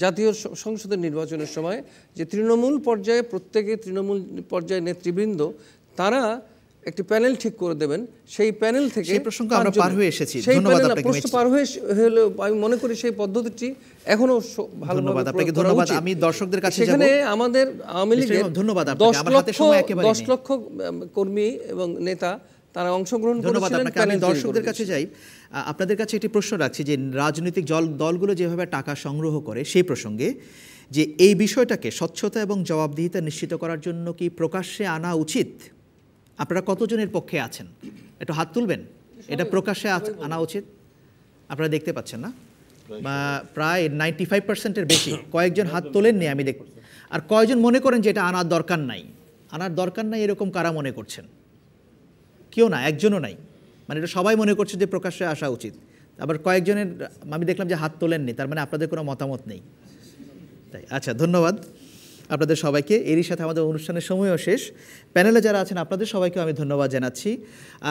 জাতীয় সংসদের নির্বাচনের সময় যে তৃণমূল পর্যায়ে প্রত্যেকে তৃণমূল পর্যায়ে নেতৃবৃন্দ তারা একটি প্যানেল ঠিক করে দেবেন সেই প্যানেল থেকে সেই প্রসঙ্গ আমরা পার হয়ে এসেছি ধন্যবাদ আপনাকে প্রশ্ন পার হয়ে হলো আমি মনে করি সেই পদ্ধতিটি এখনো ভালো ধন্যবাদ আপনাকে ধন্যবাদ আমি দর্শকদের কাছে যাব সেখানে আমাদের আওয়ামী লীগের ধন্যবাদ আপনাকে আমার হাতে সময় লক্ষ কর্মী এবং নেতা তারা অংশগ্রহণ করেছিলেন আমি দর্শকদের কাছে
যাই আপনাদের কাছে একটি প্রশ্ন রাখছি যে রাজনৈতিক দলগুলো যেভাবে টাকা সংগ্রহ করে সেই প্রসঙ্গে যে এই বিষয়টাকে স্বচ্ছতা এবং জবাবদিহিতা নিশ্চিত করার জন্য কি প্রকাশ্যে আনা উচিত আপনারা কতজনের পক্ষে আছেন একটু হাত তুলবেন এটা প্রকাশ্যে আনা উচিত আপনারা দেখতে পাচ্ছেন না বা প্রায় নাইনটি ফাইভ পার্সেন্টের বেশি কয়েকজন হাত তোলেননি আমি দেখ আর কয়েকজন মনে করেন যে এটা আনার দরকার নাই আনার দরকার নাই এরকম কারা মনে করছেন কেউ না একজনও নাই মানে এটা সবাই মনে করছে যে প্রকাশ্যে আসা উচিত আবার কয়েকজনের আমি দেখলাম যে হাত তোলেননি তার মানে আপনাদের কোনো মতামত নেই তাই আচ্ছা ধন্যবাদ আপনাদের সবাইকে এরই সাথে আমাদের অনুষ্ঠানের সময়ও শেষ প্যানেলে যারা আছেন আপনাদের সবাইকেও আমি ধন্যবাদ জানাচ্ছি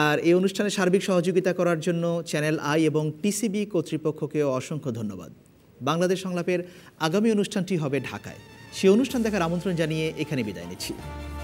আর এই অনুষ্ঠানে সার্বিক সহযোগিতা করার জন্য চ্যানেল আই এবং টিসিবি কর্তৃপক্ষকেও অসংখ্য ধন্যবাদ বাংলাদেশ সংলাপের আগামী অনুষ্ঠানটি হবে ঢাকায় সেই অনুষ্ঠান দেখার আমন্ত্রণ জানিয়ে এখানে বিদায় নিচ্ছি